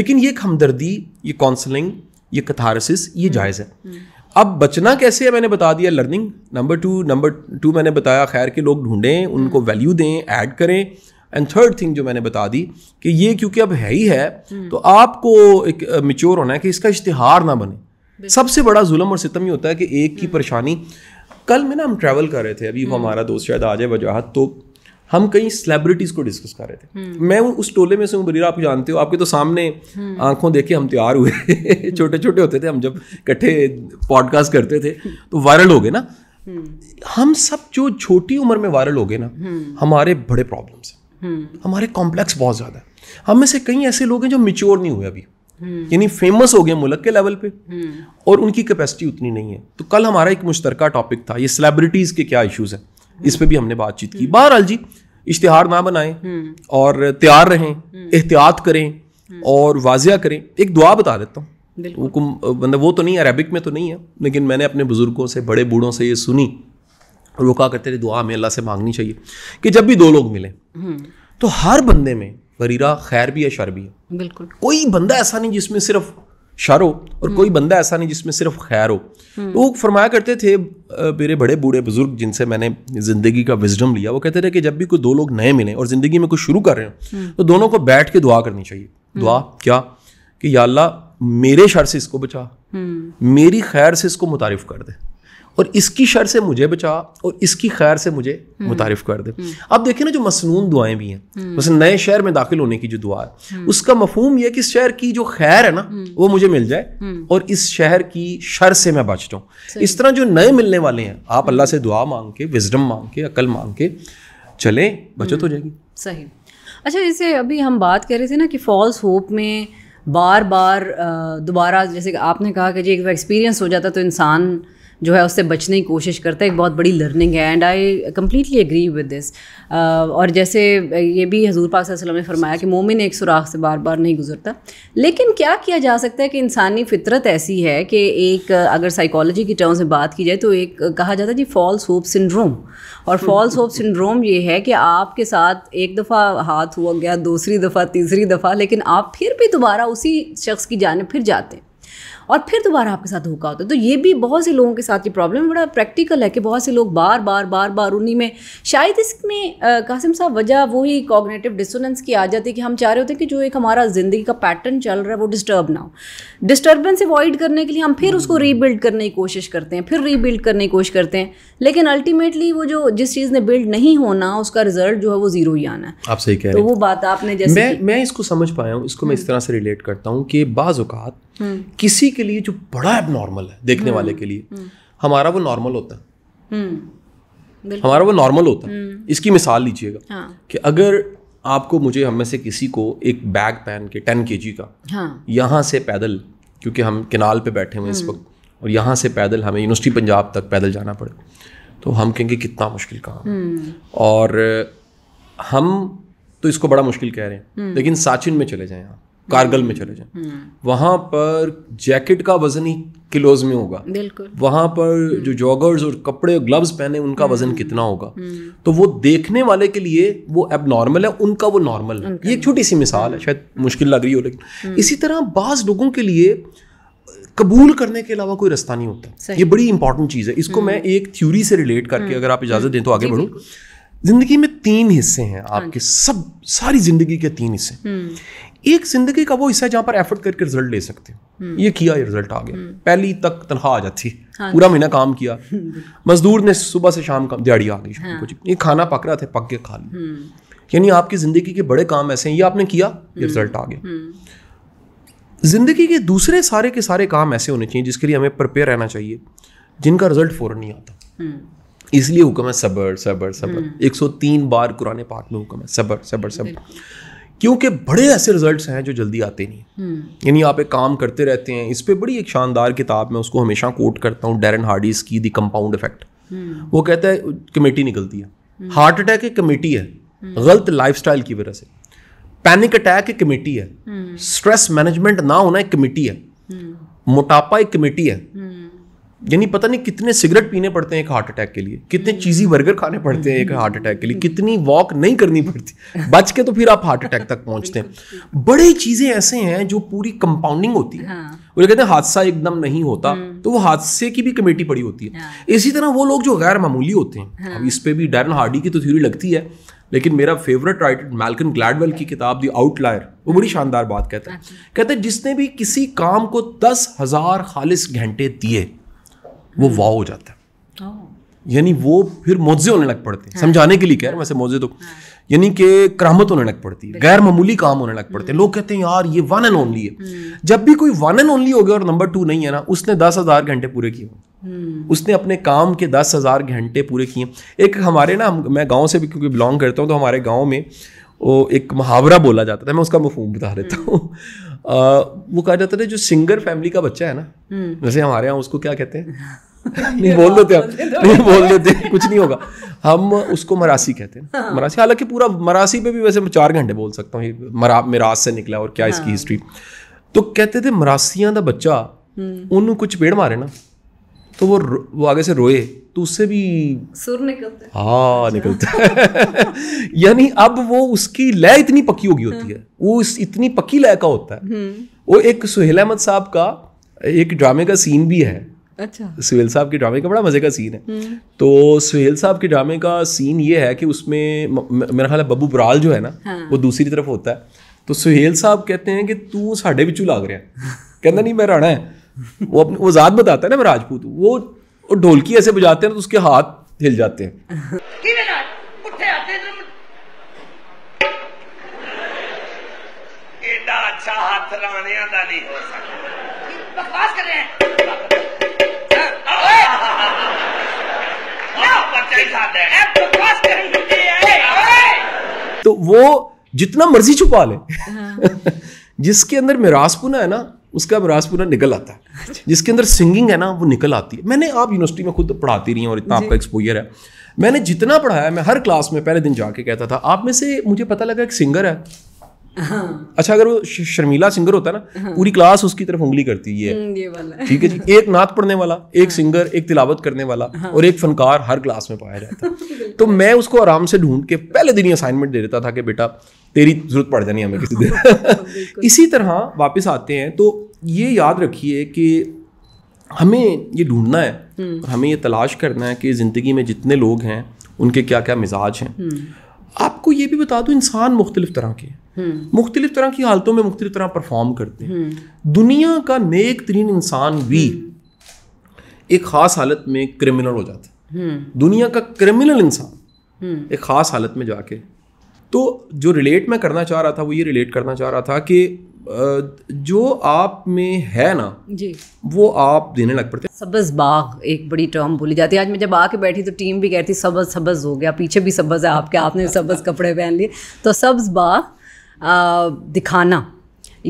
लेकिन ये एक हमदर्दी ये काउंसलिंग ये कथारसिस ये हम्म, जायज़ है हम्म। अब बचना कैसे है मैंने बता दिया learning number two number two मैंने बताया खैर के लोग ढूंढें उनको वैल्यू हम्म। दें ऐड करें एंड थर्ड थिंग जो मैंने बता दी कि ये क्योंकि अब है ही है तो आपको एक मिच्योर होना है कि इसका इश्तहार ना बने सबसे बड़ा जुल्म और सितम ही होता है कि एक की परेशानी कल में ना हम ट्रैवल कर रहे थे अभी वो हम्म। हमारा दोस्त शायद आ जाए वजाहत तो हम कई सेलिब्रिटीज़ को डिस्कस कर रहे थे हम्म। मैं उस टोले में से हूँ बरीरा आप जानते हो आपके तो सामने हम्म। आंखों देखे हम तैयार हुए छोटे छोटे होते थे हम जब इकट्ठे पॉडकास्ट करते थे तो वायरल हो गए ना हम सब जो छोटी उम्र में वायरल हो गए ना हमारे बड़े प्रॉब्लम्स हैं हमारे कॉम्प्लेक्स बहुत ज़्यादा है हम में से कई ऐसे लोग हैं जो मिच्योर नहीं हुए अभी हम्म। यानी फेमस हो गया मुल्क के लेवल पे हम्म। और उनकी कैपेसिटी उतनी नहीं है तो कल हमारा एक मुश्तर टॉपिक था ये सेलिब्रिटीज के क्या इश्यूज हैं हम्म। इस पर भी हमने बातचीत की बहरहाल जी इश्तहार ना बनाए और तैयार रहें एहतियात करें और वाजिया करें एक दुआ बता देता हूँ मतलब वो तो नहीं अरेबिक में तो नहीं है लेकिन मैंने अपने बुज़ुर्गों से बड़े बूढ़ों से ये सुनी और वो कहा करते थे दुआ हमें अल्लाह से मांगनी चाहिए कि जब भी दो लोग मिलें तो हर बंदे में वरीरा खैर भी है शर भी है बिल्कुल कोई बंदा ऐसा नहीं जिसमें सिर्फ शर हो और कोई हम्म। बंदा ऐसा नहीं जिसमें सिर्फ खैर हो हम्म। तो वो फरमाया करते थे मेरे बड़े बूढ़े बुजुर्ग जिनसे मैंने ज़िंदगी का विजडम लिया वो कहते थे कि जब भी कोई दो लोग नए मिले और ज़िंदगी में कुछ शुरू कर रहे हो हम्म। तो दोनों को बैठ के दुआ करनी चाहिए दुआ क्या कि या अल्लाह मेरे शर से इसको बचा मेरी खैर से इसको मुतारफ़ कर दे और इसकी शर से मुझे बचा और इसकी खैर से मुझे हम्म। मुतारफ़ कर दे हम्म। अब देखें ना जो मसनून दुआएं भी हैं बस हम्म। नए शहर में दाखिल होने की जो दुआ है उसका मफहम यह कि इस शहर की जो खैर है ना वो मुझे मिल जाए और इस शहर की शर से मैं बच जाऊँ इस तरह जो नए मिलने वाले हैं आप अल्लाह से दुआ मांग के विजडम मांग के अकल मांग के चले बचत हो जाएगी सही अच्छा जैसे अभी हम बात कर रहे थे ना कि फॉल्स होप में बार बार दोबारा जैसे आपने कहा कि जी एक एक्सपीरियंस हो जाता तो इंसान जो है उससे बचने की कोशिश करता है एक बहुत बड़ी लर्निंग है and I completely agree with this और जैसे ये भी हजूर पाक ने फरमाया कि मोमिन एक सुराख से बार बार नहीं गुजरता लेकिन क्या किया जा सकता है कि इंसानी फितरत ऐसी है कि एक अगर साइकोलॉजी की टर्म से बात की जाए तो एक कहा जाता है जी फॉल्स होप सिंड्रोम और फॉल्स होप सिंड्रोम ये है कि आपके साथ एक दफ़ा हाथ हुआ गया दूसरी दफ़ा तीसरी दफ़ा लेकिन आप फिर भी दोबारा उसी शख्स की जानब फिर जाते हैं और फिर दोबारा आपके साथ धोखा होता है तो ये भी बहुत से लोगों के साथ ये प्रॉब्लम बड़ा प्रैक्टिकल है कि बहुत से लोग बार बार बार बार उन्हीं में शायद इसमें कासिम साहब वजह वही कॉग्नेटिव डिसोनेंस की आ जाती है कि हम चाह रहे होते हैं कि जो एक हमारा ज़िंदगी का पैटर्न चल रहा है वो डिस्टर्ब ना हो डिस्टर्बेंस अवॉइड करने के लिए हम फिर उसको रीबिल्ड करने की कोशिश करते हैं फिर रीबिल्ड करने की कोशिश करते हैं लेकिन अल्टीमेटली वो जो जिस चीज़ ने बिल्ड नहीं होना उसका रिजल्ट जो है वो ज़ीरो ही आना है आप सही कह तो रहे हैं तो वो बात आपने जैसे मैं मैं इसको समझ पाया हूँ इसको मैं इस हम्म। तरह से रिलेट करता हूँ कि बाज़ात किसी के लिए जो बड़ा नॉर्मल है देखने हम्म। वाले के लिए हमारा वो नॉर्मल होता है हम्म। हमारा वो नॉर्मल होता है हम्म। इसकी मिसाल लीजिएगा हाँ। कि अगर आपको मुझे हम में से किसी को एक बैग पहन के टेन के जी का हाँ। यहाँ से पैदल क्योंकि हम किनाल पे बैठे हुए इस वक्त और यहाँ से पैदल हमें यूनिवर्सिटी पंजाब तक पैदल जाना पड़े तो हम कहेंगे कितना मुश्किल काम और हम तो इसको बड़ा मुश्किल कह रहे हैं लेकिन साचिन में चले जाएं आप कारगल में चले जाएं हम्म। वहां पर जैकेट का वजन ही किलोज में होगा बिल्कुल पर हम्म। जो जॉगर्स और कपड़े और ग्लव्स पहने उनका वजन हम्म। कितना होगा तो वो देखने वाले के लिए वो नॉर्मल है उनका वो नॉर्मल है ये एक छोटी सी मिसाल है शायद मुश्किल लग रही हो लेकिन इसी तरह बाज लोगों के लिए कबूल करने के अलावा कोई रास्ता नहीं होता ये बड़ी इंपॉर्टेंट चीज़ है इसको मैं एक थ्योरी से रिलेट करके अगर आप इजाज़त दें तो आगे बढ़ूँ जिंदगी में तीन हिस्से हैं हाँ आपके सब सारी जिंदगी के तीन हिस्से एक जिंदगी का वो हिस्सा जहाँ पर एफर्ट करके रिजल्ट ले सकते हो हम्म। ये किया ये रिजल्ट आ गया हम्म। पहली तक तनख्वाह आ जाती हाँ पूरा महीना काम किया मजदूर ने सुबह से शाम का दिहाड़ी आ गई हाँ। कुछ ये खाना पक रहा था पक के खा लिया हम्म। यानी आपकी ज़िंदगी के बड़े काम ऐसे हैं ये आपने किया ये रिजल्ट आ गया ज़िंदगी के दूसरे सारे के सारे काम ऐसे होने चाहिए जिसके लिए हमें प्रिपेयर रहना चाहिए जिनका रिजल्ट फौरन नहीं आता इसलिए हुक्म है सबर सबर सबर 103 बार कुरान पाक में हुक्म है सबर सबर सबर क्योंकि बड़े ऐसे रिजल्ट्स हैं जो जल्दी आते नहीं हम्म। यानी आप एक काम करते रहते हैं इस पर बड़ी एक शानदार किताब मैं उसको हमेशा कोट करता हूँ डेरन हार्डीज की दी कंपाउंड इफेक्ट वो कहता है कमेटी निकलती है हार्ट हम्म। अटैक एक कमेटी है हम्म। गलत लाइफ की वजह से पैनिक अटैक एक कमेटी है स्ट्रेस मैनेजमेंट ना होना एक कमेटी है मोटापा एक कमेटी है यानी पता नहीं कितने सिगरेट पीने पड़ते हैं एक हार्ट अटैक के लिए कितने चीज़ी बर्गर खाने पड़ते हैं एक हम्म। हार्ट अटैक के लिए कितनी वॉक नहीं करनी पड़ती बच के तो फिर आप हार्ट अटैक तक पहुंचते हैं बड़े चीज़ें ऐसे हैं जो पूरी कंपाउंडिंग होती है हाँ। वो कहते हैं हादसा एकदम नहीं होता हम्म। तो वो हादसे की भी कमेटी पड़ी होती है हाँ। इसी तरह वो लोग जो गैर मामूली होते हैं हाँ। अब इस पर भी डैरन हार्डी की तो थ्यूरी लगती है लेकिन मेरा फेवरेट राइटर मैल्कन ग्लैडवेल की किताब दी आउटलायर वो बड़ी शानदार बात कहता है अच्छा। कहते हैं जिसने भी किसी काम को दस हजार खालिश घंटे दिए वो वाह हो जाता है यानी वो फिर मोजे होने लग पड़ते हैं हाँ। समझाने के लिए कह रहे हैं वैसे मोजे तो हाँ। यानी कि करामत होने लग पड़ती है गैर मामूली काम होने लग पड़ते हैं हम्म। लोग कहते हैं यार ये वन एंड ओनली है हम्म। जब भी कोई वन एंड ओनली हो गया और नंबर टू नहीं है ना उसने दस हज़ार घंटे पूरे किए हम्म। उसने अपने काम के दस हज़ार घंटे पूरे किए एक हमारे ना मैं गाँव से भी क्योंकि बिलोंग करता हूँ तो हमारे गाँव में वो एक मुहावरा बोला जाता था मैं उसका मफहम बता देता हूँ वो कहा जाता था जो सिंगर फैमिली का बच्चा है ना हम्म। जैसे हमारे यहाँ उसको क्या कहते हैं नहीं बोल देते हम नहीं बोल देते कुछ नहीं होगा हम उसको मरासी कहते हैं हाँ। मरासी हालांकि पूरा मरासी पे भी वैसे मैं चार घंटे बोल सकता हूँ मरा मेराज से निकला और क्या हाँ। इसकी हिस्ट्री तो कहते थे मरासिया का बच्चा हम्म। उन्होंने कुछ पेड़ मारे ना तो वो वो आगे से रोए तो उससे भी सुर निकलता है हाँ अच्छा। निकलता है यानी अब वो उसकी लय इतनी पक्की होगी होती है हम्म। वो इस इतनी पक्की लय का होता है हम्म। वो एक सुहेल अहमद साहब का एक ड्रामे का सीन भी है अच्छा सुहेल साहब के ड्रामे का बड़ा मज़े का सीन है हम्म। तो सुहेल साहब के ड्रामे का सीन ये है कि उसमें मेरा ख्याल है बब्बू बराल जो है ना हाँ। वो दूसरी तरफ होता है तो सुहेल साहब कहते हैं कि तू साढ़े बिचू लाग रहा है कहना नहीं मैं राणा है वो अपने वो जात बताता है ना मैं राजपूत वो ढोलकी ऐसे बजाते हैं तो उसके हाथ हिल जाते हैं अच्छा हैं तो वो जितना मर्जी छुपा ले हाँ। जिसके अंदर मिरासपुना है ना उसका ब्रास पूरा निकल आता है अच्छा। जिसके अंदर सिंगिंग है ना वो निकल आती है मैंने आप यूनिवर्सिटी में खुद तो पढ़ाती रही हैं और इतना आपका एक्सपोजर है मैंने जितना पढ़ाया मैं हर क्लास में पहले दिन जाके कहता था आप में से मुझे पता लगा एक सिंगर है हाँ। अच्छा अगर वो शर्मिला सिंगर होता ना हाँ। पूरी क्लास उसकी तरफ उंगली करती हम्म, है ठीक है जी एक नात पढ़ने वाला एक हाँ। सिंगर एक तिलावत करने वाला हाँ। और एक फनकार हर क्लास में पाया जाता तो मैं उसको आराम से ढूंढ के पहले दिन ही असाइनमेंट दे देता था कि बेटा तेरी जरूरत पड़ जानी हमें किसी दिन इसी तरह वापस आते हैं तो ये याद रखिए कि हमें ये ढूंढना है हम्म। और हमें ये तलाश करना है कि ज़िंदगी में जितने लोग हैं उनके क्या क्या मिजाज हैं हम्म। आपको ये भी बता दूँ इंसान मुख्तलिफ़ तरह के हम्म। मुख्तलिफ़ तरह की हालतों में मुख्तलिफ़ तरह परफॉर्म करते हैं दुनिया का नेक तरीन इंसान भी एक ख़ास हालत में क्रिमिनल हो जाता है दुनिया का क्रिमिनल इंसान एक ख़ास हालत में जाके तो जो रिलेट मैं करना चाह रहा था वो ये रिलेट करना चाह रहा था कि जो आप में है ना जी वो आप देने लग पड़ते सबज बाग एक बड़ी टर्म बोली जाती है आज मैं जब आके बैठी तो टीम भी कहती सबज सबज हो गया पीछे भी सबज है आपके आपने सबज कपड़े पहन लिए तो सब्ज बाग दिखाना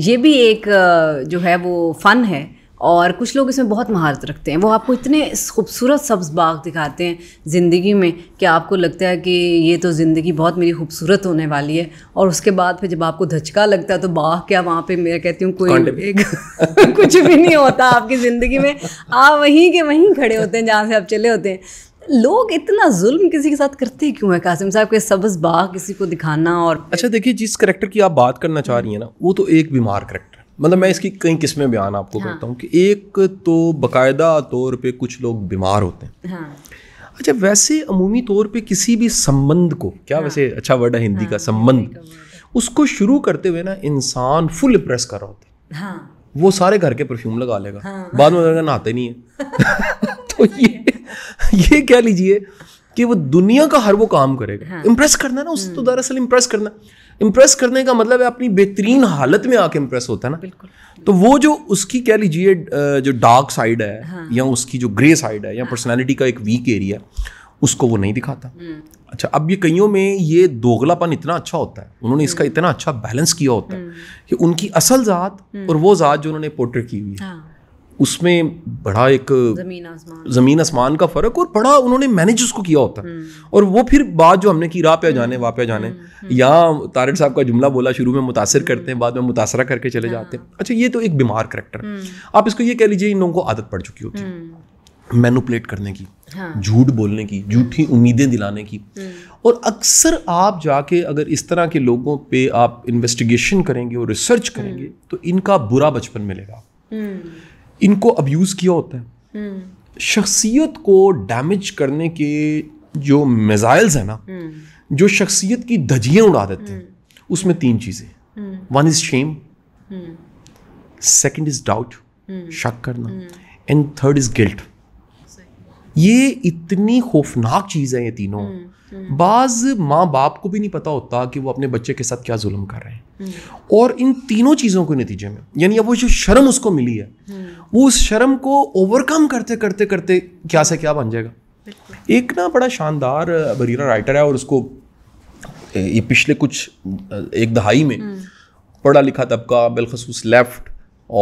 ये भी एक जो है वो फ़न है और कुछ लोग इसमें बहुत महारत रखते हैं वो आपको इतने खूबसूरत सब्ज बाग दिखाते हैं ज़िंदगी में कि आपको लगता है कि ये तो ज़िंदगी बहुत मेरी खूबसूरत होने वाली है और उसके बाद फिर जब आपको धचका लगता है तो बाग क्या वहाँ पे मैं कहती हूँ कोई एक, कुछ भी नहीं होता आपकी ज़िंदगी में आप वहीं के वहीं खड़े होते हैं जहाँ से आप चले होते हैं लोग इतना जुल्म किसी के साथ करते क्यों है कासिम साहब के सब्ज बाग किसी को दिखाना और अच्छा देखिए जिस करेक्टर की आप बात करना चाह रही हैं ना वो तो एक बीमार करेक्टर मतलब मैं इसकी कई किस्में बयान आपको हाँ. करता हूँ कि एक तो बाकायदा तौर पे कुछ लोग बीमार होते हैं हाँ. अच्छा वैसे अमूमी तौर पे किसी भी संबंध को क्या हाँ. वैसे अच्छा वर्ड है हिंदी हाँ. का संबंध उसको शुरू करते हुए ना इंसान फुल इम्प्रेस कर रहा होता है हाँ. वो सारे घर के परफ्यूम लगा लेगा हाँ. बाद में लगेगा नहाते नहीं है तो ये ये कह लीजिए कि वो दुनिया का हर वो काम करेगा इम्प्रेस हाँ। करना ना उस हम्म। तो दरअसल इम्प्रेस करना इम्प्रेस करने का मतलब है अपनी बेहतरीन हालत में आके इम्प्रेस होता है ना तो वो जो उसकी कह लीजिए जो डार्क साइड है हाँ। या उसकी जो ग्रे साइड है या पर्सनैलिटी हाँ। का एक वीक एरिया उसको वो नहीं दिखाता हम्म। अच्छा अब ये कईयों में ये दोगलापन इतना अच्छा होता है उन्होंने इसका हम्म। इतना अच्छा बैलेंस किया होता है हम्म। कि उनकी असल ज़ात और वो ज़ात जो उन्होंने पोर्ट्रेट की हुई है हाँ। उसमें बड़ा एक ज़मीन आसमान का फ़र्क और बड़ा उन्होंने मैनेज उसको किया होता है हम्म। और वो फिर बात जो हमने की राह पे जाने हम्म। वाह पे जाने हम्म। या तारिक साहब का जुमला बोला शुरू में मुतासर करते हैं बाद में मुतासरा करके चले हाँ। जाते हैं अच्छा ये तो एक बीमार करेक्टर है आप इसको ये कह लीजिए इन लोगों को आदत पड़ चुकी होती है मैनुपलेट करने की हाँ। झूठ बोलने की झूठी उम्मीदें दिलाने की और अक्सर आप जाके अगर इस तरह के लोगों पे आप इन्वेस्टिगेशन करेंगे और रिसर्च करेंगे तो इनका बुरा बचपन मिलेगा इनको अब्यूज़ किया होता है शख्सियत को डैमेज करने के जो मिज़ाइल्स हैं ना जो शख्सियत की धजियाँ उड़ा देते हैं उसमें तीन चीज़ें one is shame second is doubt शक करना एंड थर्ड इज़ गिल्ट ये इतनी खौफनाक चीज़ है ये तीनों हम्म, हम्म। बाज़ माँ बाप को भी नहीं पता होता कि वो अपने बच्चे के साथ क्या जुल्म कर रहे हैं और इन तीनों चीज़ों के नतीजे में यानी अब वो जो शर्म उसको मिली है वो उस शर्म को ओवरकम करते करते करते क्या से क्या बन जाएगा एक ना बड़ा शानदार बरीरा राइटर है और उसको ये पिछले कुछ एक दहाई में हम्म। पढ़ा लिखा तबका बिलखसूस लेफ्ट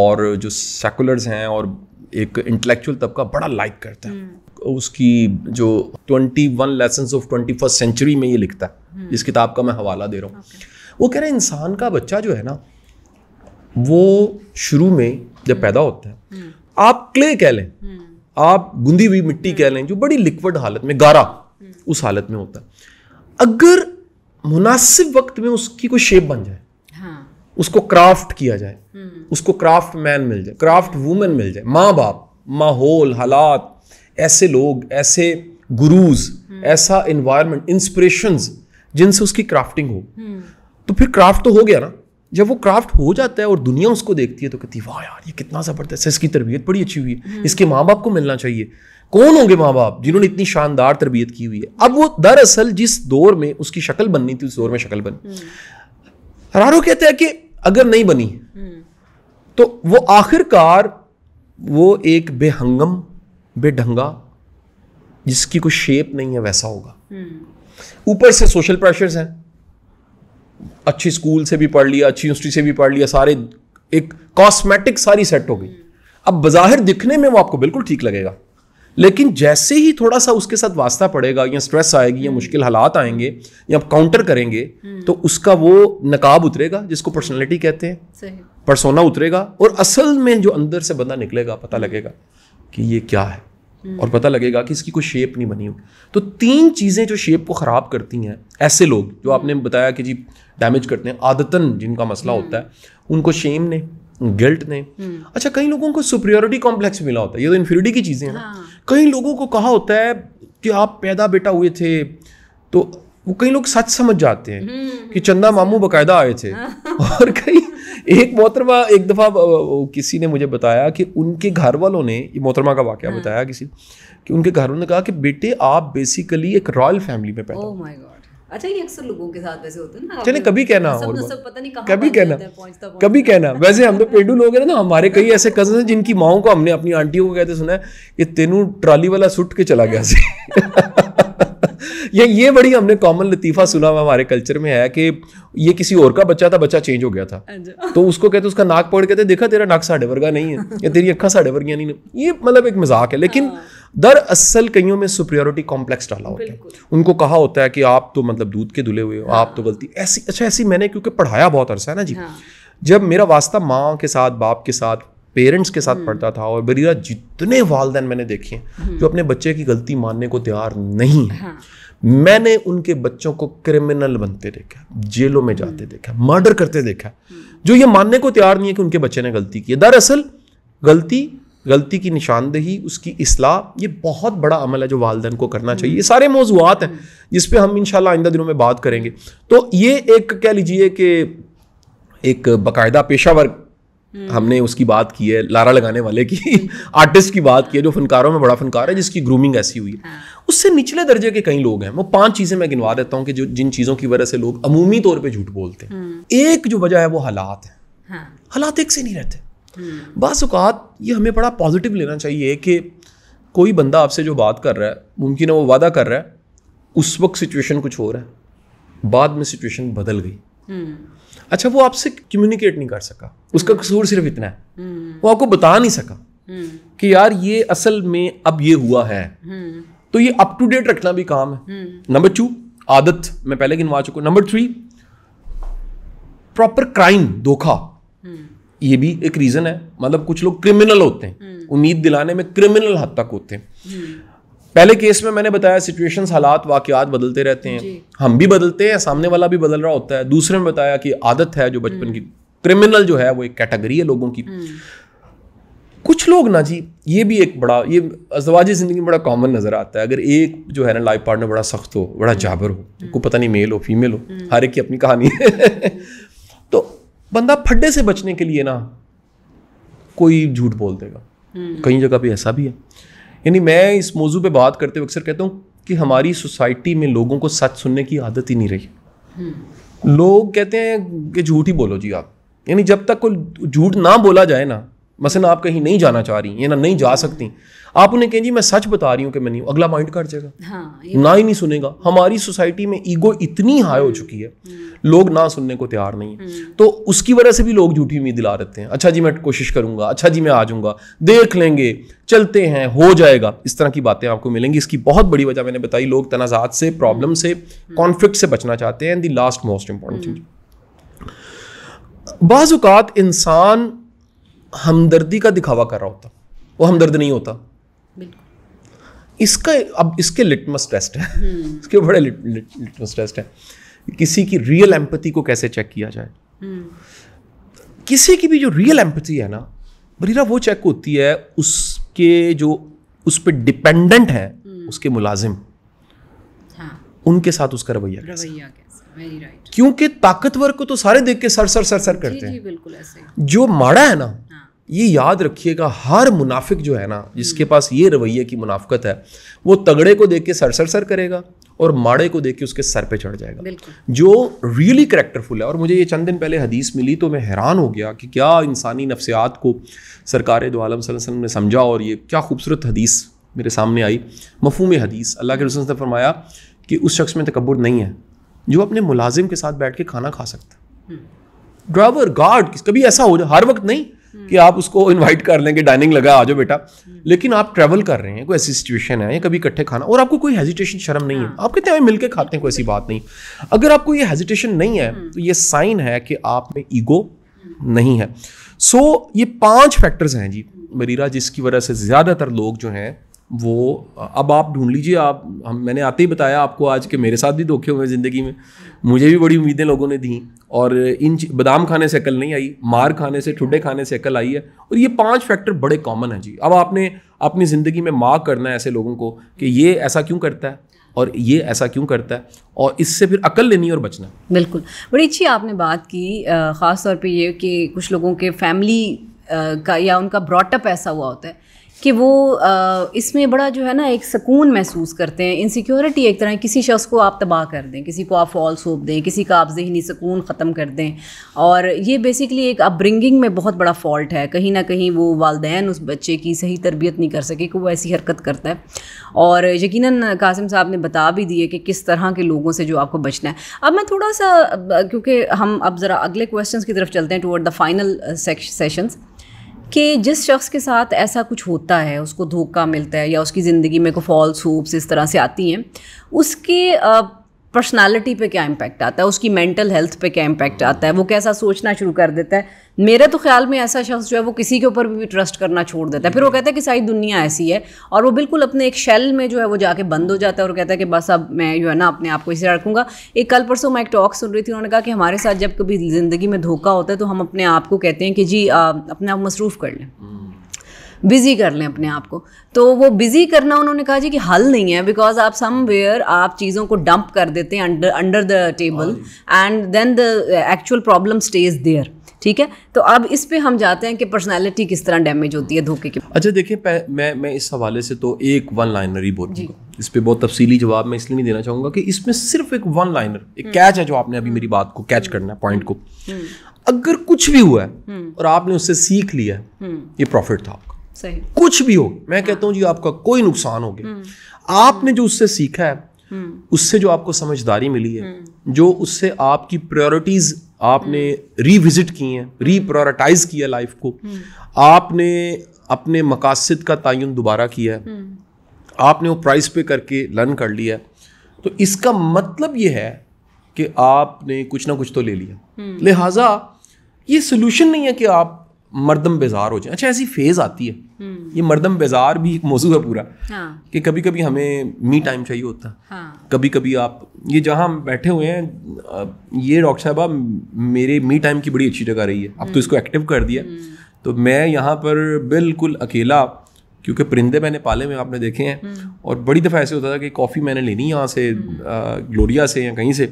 और जो सेकुलर्स हैं और एक इंटेलेक्चुअल तबका बड़ा लाइक करता है हम्म। उसकी जो 21 one lesson of twenty first century में ये लिखता है हम्म। इस किताब का मैं हवाला दे रहा हूँ okay. वो कह रहे हैं इंसान का बच्चा जो है ना वो शुरू में जब पैदा होता है हम्म। आप क्ले कह लें हम्म। आप गुंदी हुई मिट्टी कह लें जो बड़ी लिक्विड हालत में गारा हम्म। उस हालत में होता है अगर मुनासिब वक्त में उसकी कोई शेप बन जाए हाँ। उसको क्राफ्ट किया जाए उसको क्राफ्ट मैन मिल जाए क्राफ्ट वूमेन मिल जाए माँ बाप माहौल हालात ऐसे लोग ऐसे गुरूज ऐसा इन्वायरमेंट इंस्परेशन जिनसे उसकी क्राफ्टिंग हो तो फिर क्राफ्ट तो हो गया ना जब वो क्राफ्ट हो जाता है और दुनिया उसको देखती है तो कहती है वाह यार ये कितना ज़बरदस्त है इसकी तरबियत बड़ी अच्छी हुई है हम्म। इसके माँ बाप को मिलना चाहिए कौन होंगे माँ बाप जिन्होंने इतनी शानदार तरबियत की हुई है अब वो दरअसल जिस दौर में उसकी शक्ल बननी थी उस दौर में शक्ल बनी हरारो हम्म। कहते हैं कि अगर नहीं बनी हम्म। तो वो आखिरकार वो एक बेहंगम बेढंगा जिसकी कोई शेप नहीं है वैसा होगा ऊपर से सोशल प्रेशर्स हैं अच्छी स्कूल से भी पढ़ लिया अच्छी यूनिवर्सिटी से भी पढ़ लिया सारे एक कॉस्मेटिक सारी सेट हो गई अब बाहिर दिखने में वो आपको बिल्कुल ठीक लगेगा लेकिन जैसे ही थोड़ा सा उसके साथ वास्ता पड़ेगा या स्ट्रेस आएगी या मुश्किल हालात आएंगे या आप काउंटर करेंगे हम्म। तो उसका वो नकाब उतरेगा जिसको पर्सनैलिटी कहते हैं परसोना उतरेगा और असल में जो अंदर से बंदा निकलेगा पता लगेगा कि ये क्या है और पता लगेगा कि इसकी कोई शेप नहीं बनी हो तो तीन चीज़ें जो शेप को ख़राब करती हैं ऐसे लोग जो आपने बताया कि जी डैमेज करते हैं आदतन जिनका मसला होता है उनको शेम ने गिल्ट ने अच्छा कई लोगों को सुप्रियोरिटी कॉम्प्लेक्स मिला होता है ये तो इन्फीरिटी की चीज़ें हैं हाँ। कई लोगों को कहा होता है कि आप पैदा बेटा हुए थे तो वो कई लोग सच समझ जाते हैं हम्म। कि चंदा मामू बकायदा आए थे हाँ। और कई एक मोहतरमा एक दफ़ा किसी ने मुझे बताया कि उनके घर वालों ने ये मोहतरमा का वाक्य हाँ। बताया किसी कि उनके घर वालों ने कहा कि बेटे आप बेसिकली एक रॉयल फैमिली में पैदा oh अच्छा ये अक्सर लोगों के साथ वैसे होते हैं ना चले कभी कहना कभी कहना कभी कहना वैसे हम तो पेंडू लोग हैं ना हमारे कई ऐसे कजन हैं जिनकी माओ को हमने अपनी आंटियों को कहते सुना है कि तेनू ट्राली वाला सुट के चला गया से ये ये बड़ी हमने कॉमन लतीफ़ा सुना हुआ हमारे कल्चर में है कि ये किसी और का बच्चा था बच्चा चेंज हो गया था अच्छा। तो उसको कहते उसका नाक पकड़ कहते देखा तेरा नाक साढ़े वर्गा नहीं है या तेरी अखा साढ़े वर्गिया नहीं ये मतलब एक मजाक है लेकिन हाँ। दरअसल कईयों में सुप्रियोरिटी कॉम्प्लेक्स डाला होता है उनको कहा होता है कि आप तो मतलब दूध के धुले हुए हो आप तो हाँ। गलती ऐसी अच्छा ऐसी मैंने क्योंकि पढ़ाया बहुत अरसा है ना जी हाँ। जब मेरा वास्ता माँ के साथ बाप के साथ पेरेंट्स के साथ हम्म। पढ़ता था और बरीरा जितने वालदे मैंने देखे हैं जो हम्म। अपने बच्चे की गलती मानने को तैयार नहीं है हाँ। मैंने उनके बच्चों को क्रिमिनल बनते देखा जेलों में जाते हम्म। देखा मर्डर करते देखा जो ये मानने को तैयार नहीं है कि उनके बच्चे ने गलती की है दरअसल गलती गलती की निशानदेही उसकी असलाह ये बहुत बड़ा अमल है जो वालदेन को करना चाहिए ये सारे मौजूद हैं जिस पर हम इन आइंदा दिनों में बात करेंगे तो ये एक कह लीजिए कि एक बाकायदा पेशावर हम्म। हमने उसकी बात की है लारा लगाने वाले की आर्टिस्ट की बात की है जो फनकारों में बड़ा फनकार है जिसकी ग्रूमिंग ऐसी हुई है हाँ। उससे निचले दर्जे के कई लोग हैं वो पांच चीज़ें मैं गिनवा देता हूँ कि जो जिन चीज़ों की वजह से लोग अमूमी तौर पर झूठ बोलते हैं हम्म। एक जो वजह है वो हालात है हाँ। हालात एक से नहीं रहते हम्म। बात ये हमें बड़ा पॉजिटिव लेना चाहिए कि कोई बंदा आपसे जो बात कर रहा है मुमकिन है वो वादा कर रहा है उस वक्त सिचुएशन कुछ हो रहा है बाद में सिचुएशन बदल गई हम्म। अच्छा वो आपसे कम्युनिकेट नहीं कर सका उसका कसूर सिर्फ इतना है वो आपको बता नहीं सका कि यार ये असल में अब ये हुआ है तो ये अप टू डेट रखना भी काम है नंबर टू आदत मैं पहले गिनवा चुका नंबर थ्री प्रॉपर क्राइम धोखा ये भी एक रीजन है मतलब कुछ लोग क्रिमिनल होते हैं उम्मीद दिलाने में क्रिमिनल हद तक होते हैं पहले केस में मैंने बताया सिचुएशन हालात वाकयात बदलते रहते हैं हम भी बदलते हैं सामने वाला भी बदल रहा होता है दूसरे में बताया कि आदत है जो बचपन हम्म। की क्रिमिनल जो है वो एक कैटेगरी है लोगों की हम्म। कुछ लोग ना जी ये भी एक बड़ा ये अजवाजी ज़िंदगी में बड़ा कॉमन नज़र आता है अगर एक जो है ना लाइफ पार्टनर बड़ा सख्त हो बड़ा हम्म। जाबर हो को पता नहीं मेल हो फीमेल हो हर एक की अपनी कहानी है तो बंदा फड्डे से बचने के लिए ना कोई झूठ बोल देगा कई जगह पर ऐसा भी है यानी मैं इस मौजू पे बात करते हुए अक्सर कहता हूँ कि हमारी सोसाइटी में लोगों को सच सुनने की आदत ही नहीं रही हम्म। लोग कहते हैं कि झूठ ही बोलो जी आप यानी जब तक कोई झूठ ना बोला जाए ना मसलन आप कहीं नहीं जाना चाह रही हैं ना नहीं जा सकती आप उन्हें कहें जी मैं सच बता रही हूँ कि मैं नहीं अगला माइंड कर जाएगा हाँ, ना ही नहीं सुनेगा हमारी सोसाइटी में ईगो इतनी हाई हो चुकी है लोग ना सुनने को तैयार नहीं है हम्म। तो उसकी वजह से भी लोग झूठी उम्मीद दिला रहते हैं अच्छा जी मैं कोशिश करूंगा अच्छा जी मैं आ जाऊंगा देख लेंगे चलते हैं हो जाएगा इस तरह की बातें आपको मिलेंगी इसकी बहुत बड़ी वजह मैंने बताई लोग तनाजात से प्रॉब्लम से कॉन्फ्लिक्ट हम्म। से बचना चाहते हैं and the last most important चीज बाज़ात इंसान हमदर्दी का दिखावा कर रहा होता वो हमदर्द नहीं होता इसका अब इसके लिटमस टेस्ट है हम्म। इसके बड़े लिट, लिट, लिटमस टेस्ट है किसी की रियल एम्पति को कैसे चेक किया जाए हम्म। किसी की भी जो रियल एम्पति है ना बरीरा वो चेक होती है उसके जो उस पर डिपेंडेंट है हम्म। उसके मुलाजिम हाँ। उनके साथ उसका रवैया कैसा क्योंकि ताकतवर को तो सारे देख के सर सर सर सर करते हैं जो माड़ा है ना हाँ। ये याद रखिएगा हर मुनाफिक जो है ना जिसके पास ये रवैये की मुनाफ़त है वो तगड़े को देख के सर सर सर करेगा और माड़े को देख के उसके सर पे चढ़ जाएगा जो रियली करेक्टरफुल है और मुझे ये चंद दिन पहले हदीस मिली तो मैं हैरान हो गया कि क्या इंसानी नफ्सियात को सरकार दो आलम वसल्लम ने समझा और ये क्या खूबसूरत हदीस मेरे सामने आई मफहम हदीस अल्लाह के रसूल ने फरमाया कि उस शख्स में तकबर नहीं है जो अपने मुलाजिम के साथ बैठ के खाना खा सकता हम्म। ड्राइवर गार्ड कभी ऐसा हो जाए हर वक्त नहीं कि आप उसको इनवाइट कर लेंगे डाइनिंग लगा आ जाओ बेटा लेकिन आप ट्रैवल कर रहे हैं कोई ऐसी सिचुएशन है या कभी इकट्ठे खाना और आपको कोई हेजिटेशन शर्म नहीं है हाँ। आप कहते हैं मिलकर खाते हैं कोई ऐसी बात नहीं अगर आपको ये हेजिटेशन नहीं है हाँ। तो ये साइन है कि आप में ईगो नहीं है सो ये पांच फैक्टर्स हैं जी मरीरा जिसकी वजह से ज़्यादातर लोग जो हैं वो अब आप ढूंढ लीजिए आप हम मैंने आते ही बताया आपको आज के मेरे साथ भी धोखे हुए ज़िंदगी में मुझे भी बड़ी उम्मीदें लोगों ने दी और इन बादाम खाने से अकल नहीं आई मार खाने से ठुडे खाने से अकल आई है और ये पांच फैक्टर बड़े कॉमन हैं जी अब आपने अपनी ज़िंदगी में माँ करना है ऐसे लोगों को कि ये ऐसा क्यों करता है और ये ऐसा क्यों करता है और इससे फिर अकल लेनी और बचना बिल्कुल बड़ी अच्छी आपने बात की ख़ास तौर पर ये कि कुछ लोगों के फैमिली का या उनका ब्रॉटअप ऐसा हुआ होता है कि वो इसमें बड़ा जो है ना एक सुकून महसूस करते हैं इनसिक्योरिटी एक तरह किसी शख्स को आप तबाह कर दें किसी को आप फॉल सौंप दें किसी का आप जहनी सुकून ख़त्म कर दें और ये बेसिकली एक अपब्रिंगिंग में बहुत बड़ा फॉल्ट है कहीं ना कहीं वो वालदेन उस बच्चे की सही तरबियत नहीं कर सके कि वो ऐसी हरकत करता है और यकीन कासिम साहब ने बता भी दिए कि किस तरह के लोगों से जो आपको बचना है अब मैं थोड़ा सा क्योंकि हम अब ज़रा अगले क्वेश्चन की तरफ चलते हैं टूवर्ड द फाइनल सेशंस कि जिस शख्स के साथ ऐसा कुछ होता है उसको धोखा मिलता है या उसकी ज़िंदगी में कोई फॉल्स होप्स इस तरह से आती हैं उसके पर्सनालिटी पे क्या इम्पैक्ट आता है उसकी मेंटल हेल्थ पे क्या इम्पैक्ट आता है वो कैसा सोचना शुरू कर देता है मेरे तो ख्याल में ऐसा शख्स जो है वो किसी के ऊपर भी ट्रस्ट करना छोड़ देता है फिर वो कहता है कि सारी दुनिया ऐसी है और वो बिल्कुल अपने एक शेल में जो है वो जाके बंद हो जाता है और कहता है कि बस अब मैं जो है ना अपने आप को इसे रखूँगा एक कल परसों मैं एक टॉक सुन रही थी उन्होंने कहा कि हमारे साथ जब कभी ज़िंदगी में धोखा होता है तो हम अपने आप को कहते हैं कि जी अपने आप मसरूफ़ कर लें हम्म। बिज़ी कर लें अपने आप को तो वो बिज़ी करना उन्होंने कहा जी कि हल नहीं है बिकॉज आप वेयर आप चीज़ों को डंप कर देते हैं under the table and then the actual problem stage there ठीक है तो अब इस पे हम जाते हैं कि पर्सनालिटी किस तरह डैमेज होती है धोखे की अच्छा देखिए मैं मैं इस हवाले से तो एक वन लाइनर ही बोलती हूँ इस पर बहुत तफसीली जवाब मैं इसलिए नहीं देना चाहूँगा कि इसमें सिर्फ एक वन लाइनर एक कैच हम्म। है जो आपने अभी मेरी बात को कैच हम्म। करना है पॉइंट को हम्म। अगर कुछ भी हुआ है और आपने उससे सीख लिया ये प्रॉफिट था आपका सही कुछ भी हो मैं कहता हूँ जी आपका कोई नुकसान हो गया हम्म। आपने जो उससे सीखा है हम्म। उससे जो आपको समझदारी मिली है हम्म। जो उससे आपकी प्रायोरिटीज आपने रिविजिट की हैं रीप्रायोरिटाइज किया लाइफ को आपने अपने मकासद का तयन दोबारा किया है आपने वो प्राइस पे करके लर्न कर लिया तो इसका मतलब ये है कि आपने कुछ ना कुछ तो ले लिया लिहाजा ये सोल्यूशन नहीं है कि आप मर्दम बेजार हो जाए अच्छा ऐसी फेज़ आती है हम्म। ये मर्दम बेजार भी एक मौजू है पूरा हाँ। कि कभी कभी हमें मी टाइम चाहिए होता है हाँ। कभी कभी आप ये जहाँ हम बैठे हुए हैं ये डॉक्टर साहब आप मेरे मी टाइम की बड़ी अच्छी जगह रही है अब तो हम्म। इसको एक्टिव कर दिया हम्म। तो मैं यहाँ पर बिल्कुल अकेला क्योंकि परिंदे मैंने पाले में आपने देखे हैं और बड़ी दफ़ा ऐसे होता था कि कॉफ़ी मैंने लेनी यहाँ से ग्लोरिया से या कहीं से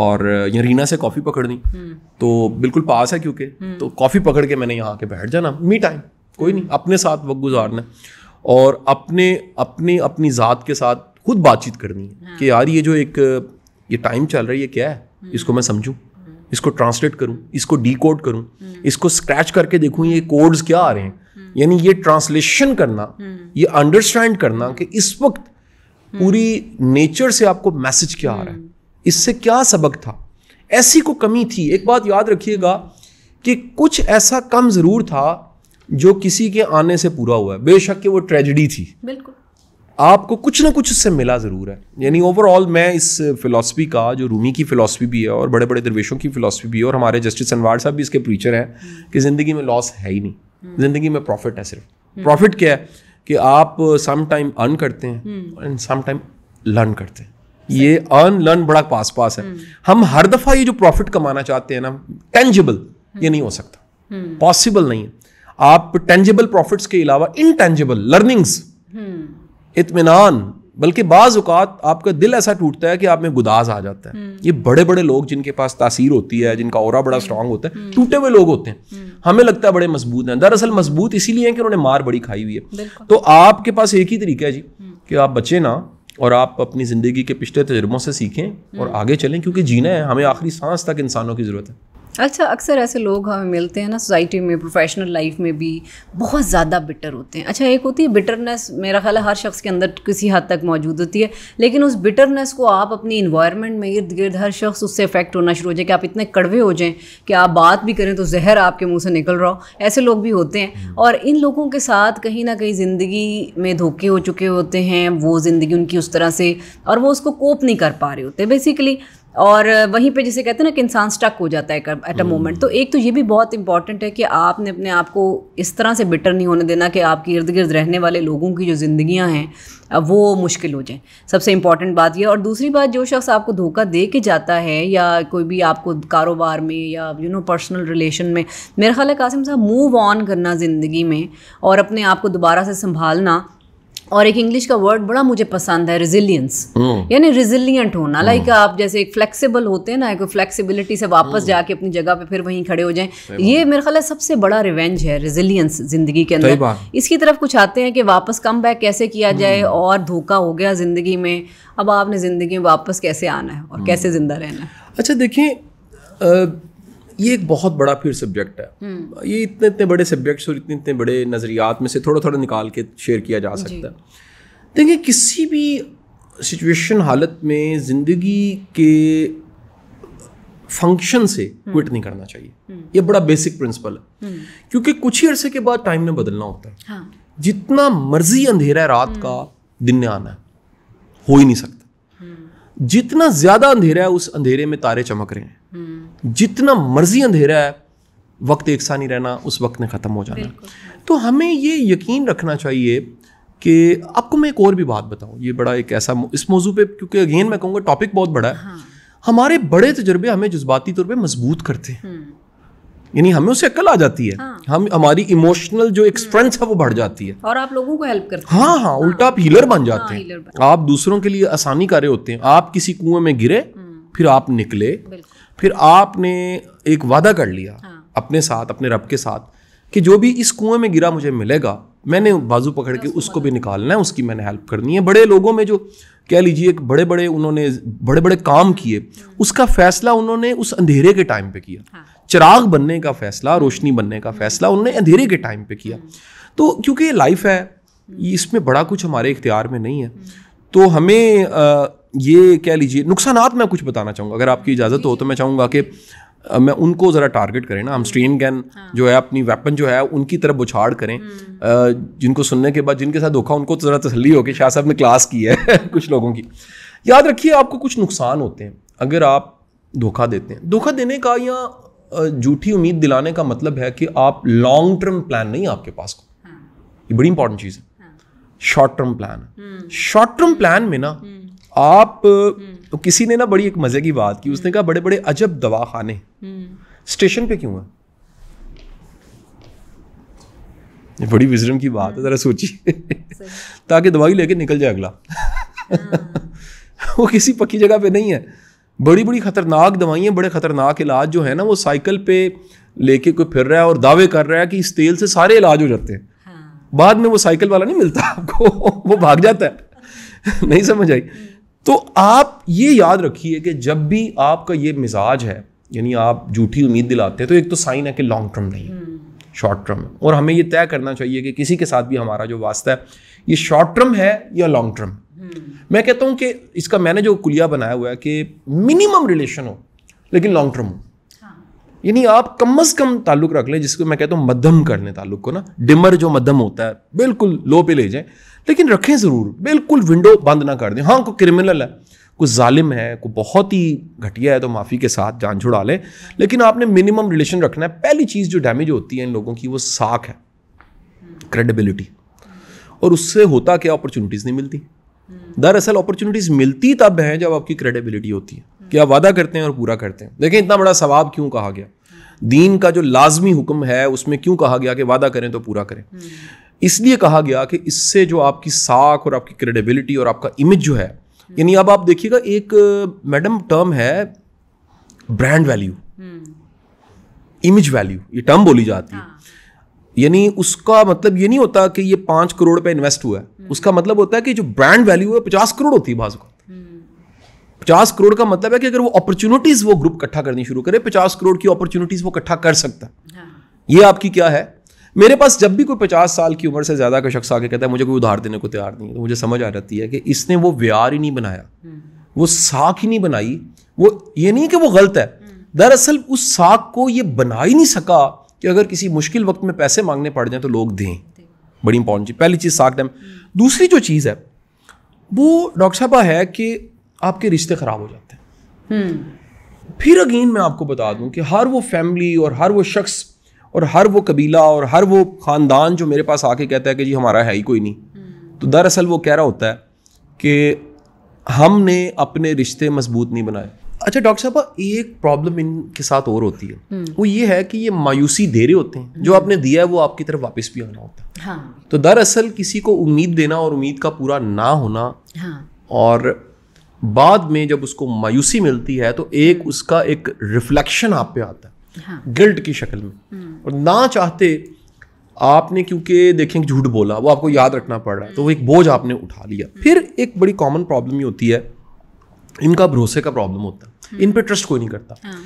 और यहाँ रीना से कॉफ़ी पकड़नी हम्म। तो बिल्कुल पास है क्योंकि हम्म। तो कॉफ़ी पकड़ के मैंने यहाँ आके बैठ जाना मी टाइम कोई नहीं अपने साथ वक्त गुजारना और अपने अपने अपनी ज़ात के साथ खुद बातचीत करनी है हाँ। कि यार ये जो एक ये टाइम चल रहा है ये क्या है हम्म। इसको मैं समझूँ इसको ट्रांसलेट करूँ इसको डी कोड करूँ इसको स्क्रैच करके देखूँ ये कोड्स क्या आ रहे हैं यानी ये ट्रांसलेशन करना ये अंडरस्टैंड करना कि इस वक्त पूरी नेचर से आपको मैसेज क्या आ रहा है इससे क्या सबक था ऐसी को कमी थी एक बात याद रखिएगा कि कुछ ऐसा कम ज़रूर था जो किसी के आने से पूरा हुआ है बेशक कि वो ट्रेजिडी थी बिल्कुल आपको कुछ ना कुछ उससे मिला ज़रूर है यानी ओवरऑल मैं इस फिलॉसफी का जो रूमी की फ़िलासफ़ी भी है और बड़े बड़े दरवेशों की फ़िलासफ़ी भी है और हमारे जस्टिस अनवार साहब भी इसके प्रीचर हैं कि ज़िंदगी में लॉस है ही नहीं हम्म। ज़िंदगी में प्रॉफिट है सिर्फ प्रॉफिट हम्म। क्या है कि आप सम टाइम अर्न करते हैं एंड सम टाइम लर्न करते हैं ये अर्न लर्न बड़ा पास पास है हम्म। हम हर दफ़ा ये जो प्रॉफिट कमाना चाहते हैं ना टेंजिबल ये हम्म। नहीं हो सकता पॉसिबल हम्म। नहीं है आप टेंजिबल प्रॉफिट्स के अलावा इनटेंजिबल लर्निंग्स इतमान बल्कि बाज़ अवत आपका दिल ऐसा टूटता है कि आप में गुदाज आ जाता है ये बड़े बड़े लोग जिनके पास तासीर होती है जिनका और बड़ा स्ट्रांग होता है टूटे हुए लोग होते हैं हमें लगता है बड़े मजबूत हैं दरअसल मजबूत इसीलिए हैं कि उन्होंने मार बड़ी खाई हुई है तो आपके पास एक ही तरीका है जी कि आप बचे ना और आप अपनी ज़िंदगी के पिछले तजुर्बों से सीखें और हम्म। आगे चलें क्योंकि जीना है हमें आखिरी सांस तक इंसानों की ज़रूरत है अच्छा अक्सर ऐसे लोग हमें मिलते हैं ना सोसाइटी में प्रोफेशनल लाइफ में भी बहुत ज़्यादा बिटर होते हैं अच्छा एक होती है बिटरनेस मेरा ख्याल है हर शख्स के अंदर किसी हद तक मौजूद होती है लेकिन उस बिटरनेस को आप अपनी इन्वायरमेंट में इर्द गिर्द हर शख्स उससे अफेक्ट होना शुरू हो जाए कि आप इतने कड़वे हो जाएँ कि आप बात भी करें तो जहर आपके मुँह से निकल रहा हो ऐसे लोग भी होते हैं हम्म। और इन लोगों के साथ कहीं ना कहीं ज़िंदगी में धोखे हो चुके होते हैं वो ज़िंदगी उनकी उस तरह से और वो उसको कोप नहीं कर पा रहे होते बेसिकली और वहीं पे जैसे कहते हैं ना कि इंसान स्टक हो जाता है एट अ मोमेंट तो एक तो ये भी बहुत इंपॉर्टेंट है कि आपने अपने आप को इस तरह से बिटर नहीं होने देना कि आपके इर्द गिर्द रहने वाले लोगों की जो ज़िंदियाँ हैं वो मुश्किल हो जाए सबसे इंपॉर्टेंट बात यह और दूसरी बात जो शख्स आपको धोखा दे के जाता है या कोई भी आपको कारोबार में या यू नो पर्सनल रिलेशन में मेरा ख्याल है कासिम साहब मूव ऑन करना ज़िंदगी में और अपने आप को दोबारा से संभालना और एक इंग्लिश का वर्ड बड़ा मुझे पसंद है रिजिलियंस hmm. यानी रिजिलियंट होना लाइक hmm. आप जैसे एक फ्लेक्सिबल होते हैं ना एक फ्लेक्सिबिलिटी से वापस hmm. जाके अपनी जगह पे फिर वहीं खड़े हो जाएं ये मेरे ख्याल सबसे बड़ा रिवेंज है रिजिलियंस जिंदगी के अंदर इसकी तरफ कुछ आते हैं कि वापस कम बैक कैसे किया जाए और धोखा हो गया ज़िंदगी में अब आपने ज़िंदगी में वापस कैसे आना है और कैसे ज़िंदा रहना है अच्छा देखिए ये एक बहुत बड़ा फिर सब्जेक्ट है हम्म। ये इतने इतने बड़े सब्जेक्ट्स और इतने इतने बड़े नज़रियात में से थोड़ा थोड़ा निकाल के शेयर किया जा सकता है देखिए किसी भी सिचुएशन हालत में ज़िंदगी के फंक्शन से क्विट हम्म। नहीं करना चाहिए हम्म। ये बड़ा बेसिक प्रिंसिपल है क्योंकि कुछ ही अरसे के बाद टाइम में बदलना होता है हाँ। जितना मर्जी अंधेरा है रात का दिन में आना है हो ही नहीं सकता जितना ज़्यादा अंधेरा है उस अंधेरे में तारे चमक रहे हैं जितना मर्जी अंधेरा है वक्त एक सा नहीं रहना उस वक्त ने ख़त्म हो जाना तो हमें ये यकीन रखना चाहिए कि आपको मैं एक और भी बात बताऊँ ये बड़ा एक ऐसा इस मौजू पे क्योंकि अगेन मैं कहूँगा टॉपिक बहुत बड़ा है हाँ। हमारे बड़े तजर्बे हमें जज्बाती तौर पर मजबूत करते हैं हम्म। यानी हमें उससे अक्ल आ जाती है हाँ। हम हमारी इमोशनल जो एक स्ट्रेंथ है वो बढ़ जाती है और आप लोगों को हेल्प करते हैं हाँ हाँ, हाँ। उल्टा आप हीलर बन हाँ, जाते हैं आप दूसरों के लिए आसानी कर रहे होते हैं आप किसी कुएं में गिरे हम्म। फिर आप निकले फिर आपने एक वादा कर लिया हाँ। अपने साथ अपने रब के साथ कि जो भी इस कुएं में गिरा मुझे मिलेगा मैंने बाजू पकड़ के उसको भी निकालना है उसकी मैंने हेल्प करनी है बड़े लोगों में जो कह लीजिए एक बड़े बड़े उन्होंने बड़े बड़े काम किए उसका फैसला उन्होंने उस अंधेरे के टाइम पे किया हाँ। चिराग बनने का फैसला रोशनी बनने का फैसला उन्होंने अंधेरे के टाइम पे किया तो क्योंकि ये लाइफ है इसमें बड़ा कुछ हमारे इख्तियार में नहीं है तो हमें ये कह लीजिए नुकसान मैं कुछ बताना चाहूँगा अगर आपकी इजाज़त हो तो मैं चाहूँगा कि मैं उनको ज़रा टारगेट करें ना हम स्ट्रेन गैन हाँ। जो है अपनी वेपन जो है उनकी तरफ बुछाड़ करें हम्म। जिनको सुनने के बाद जिनके साथ धोखा उनको तो ज़रा तसली हो कि शाह साहब ने क्लास की है कुछ लोगों की याद रखिए आपको कुछ नुकसान होते हैं अगर आप धोखा देते हैं धोखा देने का या झूठी उम्मीद दिलाने का मतलब है कि आप लॉन्ग टर्म प्लान नहीं आपके पास को हाँ। ये बड़ी इंपॉर्टेंट चीज़ है short term plan short term plan में ना हम्म। आप हम्म। तो किसी ने ना बड़ी एक मज़े की बात की उसने हम्म। कहा बड़े बड़े अजब दवा खाने हम्म। स्टेशन पे क्यों है ये बड़ी विजरम की बात है ज़रा सोचिए ताकि दवाई लेके निकल जाए अगला हाँ। वो किसी पक्की जगह पे नहीं है बड़ी बड़ी खतरनाक दवाइयाँ बड़े खतरनाक इलाज जो है ना वो साइकिल पे लेके कोई फिर रहा है और दावे कर रहा है कि इस तेल से सारे इलाज हो जाते हैं हाँ। बाद में वो साइकिल वाला नहीं मिलता आपको वो भाग जाता है नहीं समझ आई तो आप ये याद रखिए कि जब भी आपका ये मिजाज है यानी आप झूठी उम्मीद दिलाते हैं तो एक तो साइन है कि लॉन्ग टर्म नहीं शॉर्ट टर्म हम्म। है और हमें ये तय करना चाहिए कि किसी के साथ भी हमारा जो वास्ता है ये शॉर्ट टर्म है या लॉन्ग टर्म हम्म। मैं कहता हूँ कि इसका मैंने जो कुलिया बनाया हुआ है कि मिनिमम रिलेशन हो लेकिन लॉन्ग टर्म हो हाँ। यानी आप कम अज कम ताल्लुक रख लें जिसको मैं कहता हूँ मध्यम कर लें ताल्लुक को ना डिमर जो मध्यम होता है बिल्कुल लो पे ले जाए लेकिन रखें ज़रूर बिल्कुल विंडो बंद ना कर दें हाँ कोई क्रिमिनल है कोई ालिम है कोई बहुत ही घटिया है तो माफ़ी के साथ जान छुड़ा लें लेकिन आपने मिनिमम रिलेशन रखना है पहली चीज़ जो डैमेज होती है इन लोगों की वो साख है क्रेडिबिलिटी और उससे होता क्या अपॉर्चुनिटीज़ नहीं मिलती दरअसल अपॉर्चुनिटीज़ मिलती तब हैं जब आपकी क्रेडिबिलिटी होती है कि आप वादा करते हैं और पूरा करते हैं देखें इतना बड़ा सवाब क्यों कहा गया दीन का जो लाजमी हुक्म है उसमें क्यों कहा गया कि वादा करें तो पूरा करें इसलिए कहा गया कि इससे जो आपकी साख और आपकी क्रेडिबिलिटी और आपका इमेज जो है यानी अब आप देखिएगा एक मैडम टर्म है ब्रांड वैल्यू इमेज वैल्यू ये टर्म बोली जाती है हाँ। यानी उसका मतलब ये नहीं होता कि ये पांच करोड़ पे इन्वेस्ट हुआ है हम्म। उसका मतलब होता है कि जो ब्रांड वैल्यू है पचास करोड़ होती है बाजू हम्म। पचास करोड़ का मतलब है कि अगर वो अपॉर्चुनिटीज वो ग्रुप इकट्ठा करनी शुरू करे पचास करोड़ की अपॉर्चुनिटीज वो इकट्ठा कर सकता है हाँ। ये आपकी क्या है मेरे पास जब भी कोई पचास साल की उम्र से ज़्यादा का शख्स आके कहता है मुझे कोई उधार देने को तैयार नहीं है तो मुझे समझ आ जाती है कि इसने वो व्यार ही नहीं बनाया हम्म। वो साख ही नहीं बनाई वो ये नहीं कि वो गलत है हम्म। दरअसल उस साख को ये बना ही नहीं सका कि अगर किसी मुश्किल वक्त में पैसे मांगने पड़ जाए तो लोग दें बड़ी इंपॉर्टेंट चीज़ पहली चीज़ साख टाइम हम्म। दूसरी जो चीज़ है वो डॉक्टर साहब है कि आपके रिश्ते ख़राब हो जाते हैं फिर अगेन मैं आपको बता दूं कि हर वो फैमिली और हर वो शख्स और हर वो कबीला और हर वो ख़ानदान जो मेरे पास आके कहता है कि जी हमारा है ही कोई नहीं हम्म। तो दरअसल वो कह रहा होता है कि हमने अपने रिश्ते मजबूत नहीं बनाए अच्छा डॉक्टर साहब एक प्रॉब्लम इनके साथ और होती है हम्म। वो ये है कि ये मायूसी दे रहे होते हैं जो हम्म। आपने दिया है वो आपकी तरफ वापस भी आना होता है हाँ। तो दरअसल किसी को उम्मीद देना और उम्मीद का पूरा ना होना हाँ। और बाद में जब उसको मायूसी मिलती है तो एक उसका एक रिफ्लेक्शन आप पे आता है हाँ। गिल्ट की शक्ल में हम्म। और ना चाहते आपने क्योंकि देखें झूठ बोला वो आपको याद रखना पड़ रहा है तो वो एक हम्म। बोझ आपने उठा लिया हम्म। फिर एक बड़ी कॉमन प्रॉब्लम ही होती है इनका भरोसे का प्रॉब्लम होता है इन पर ट्रस्ट कोई नहीं करता हाँ।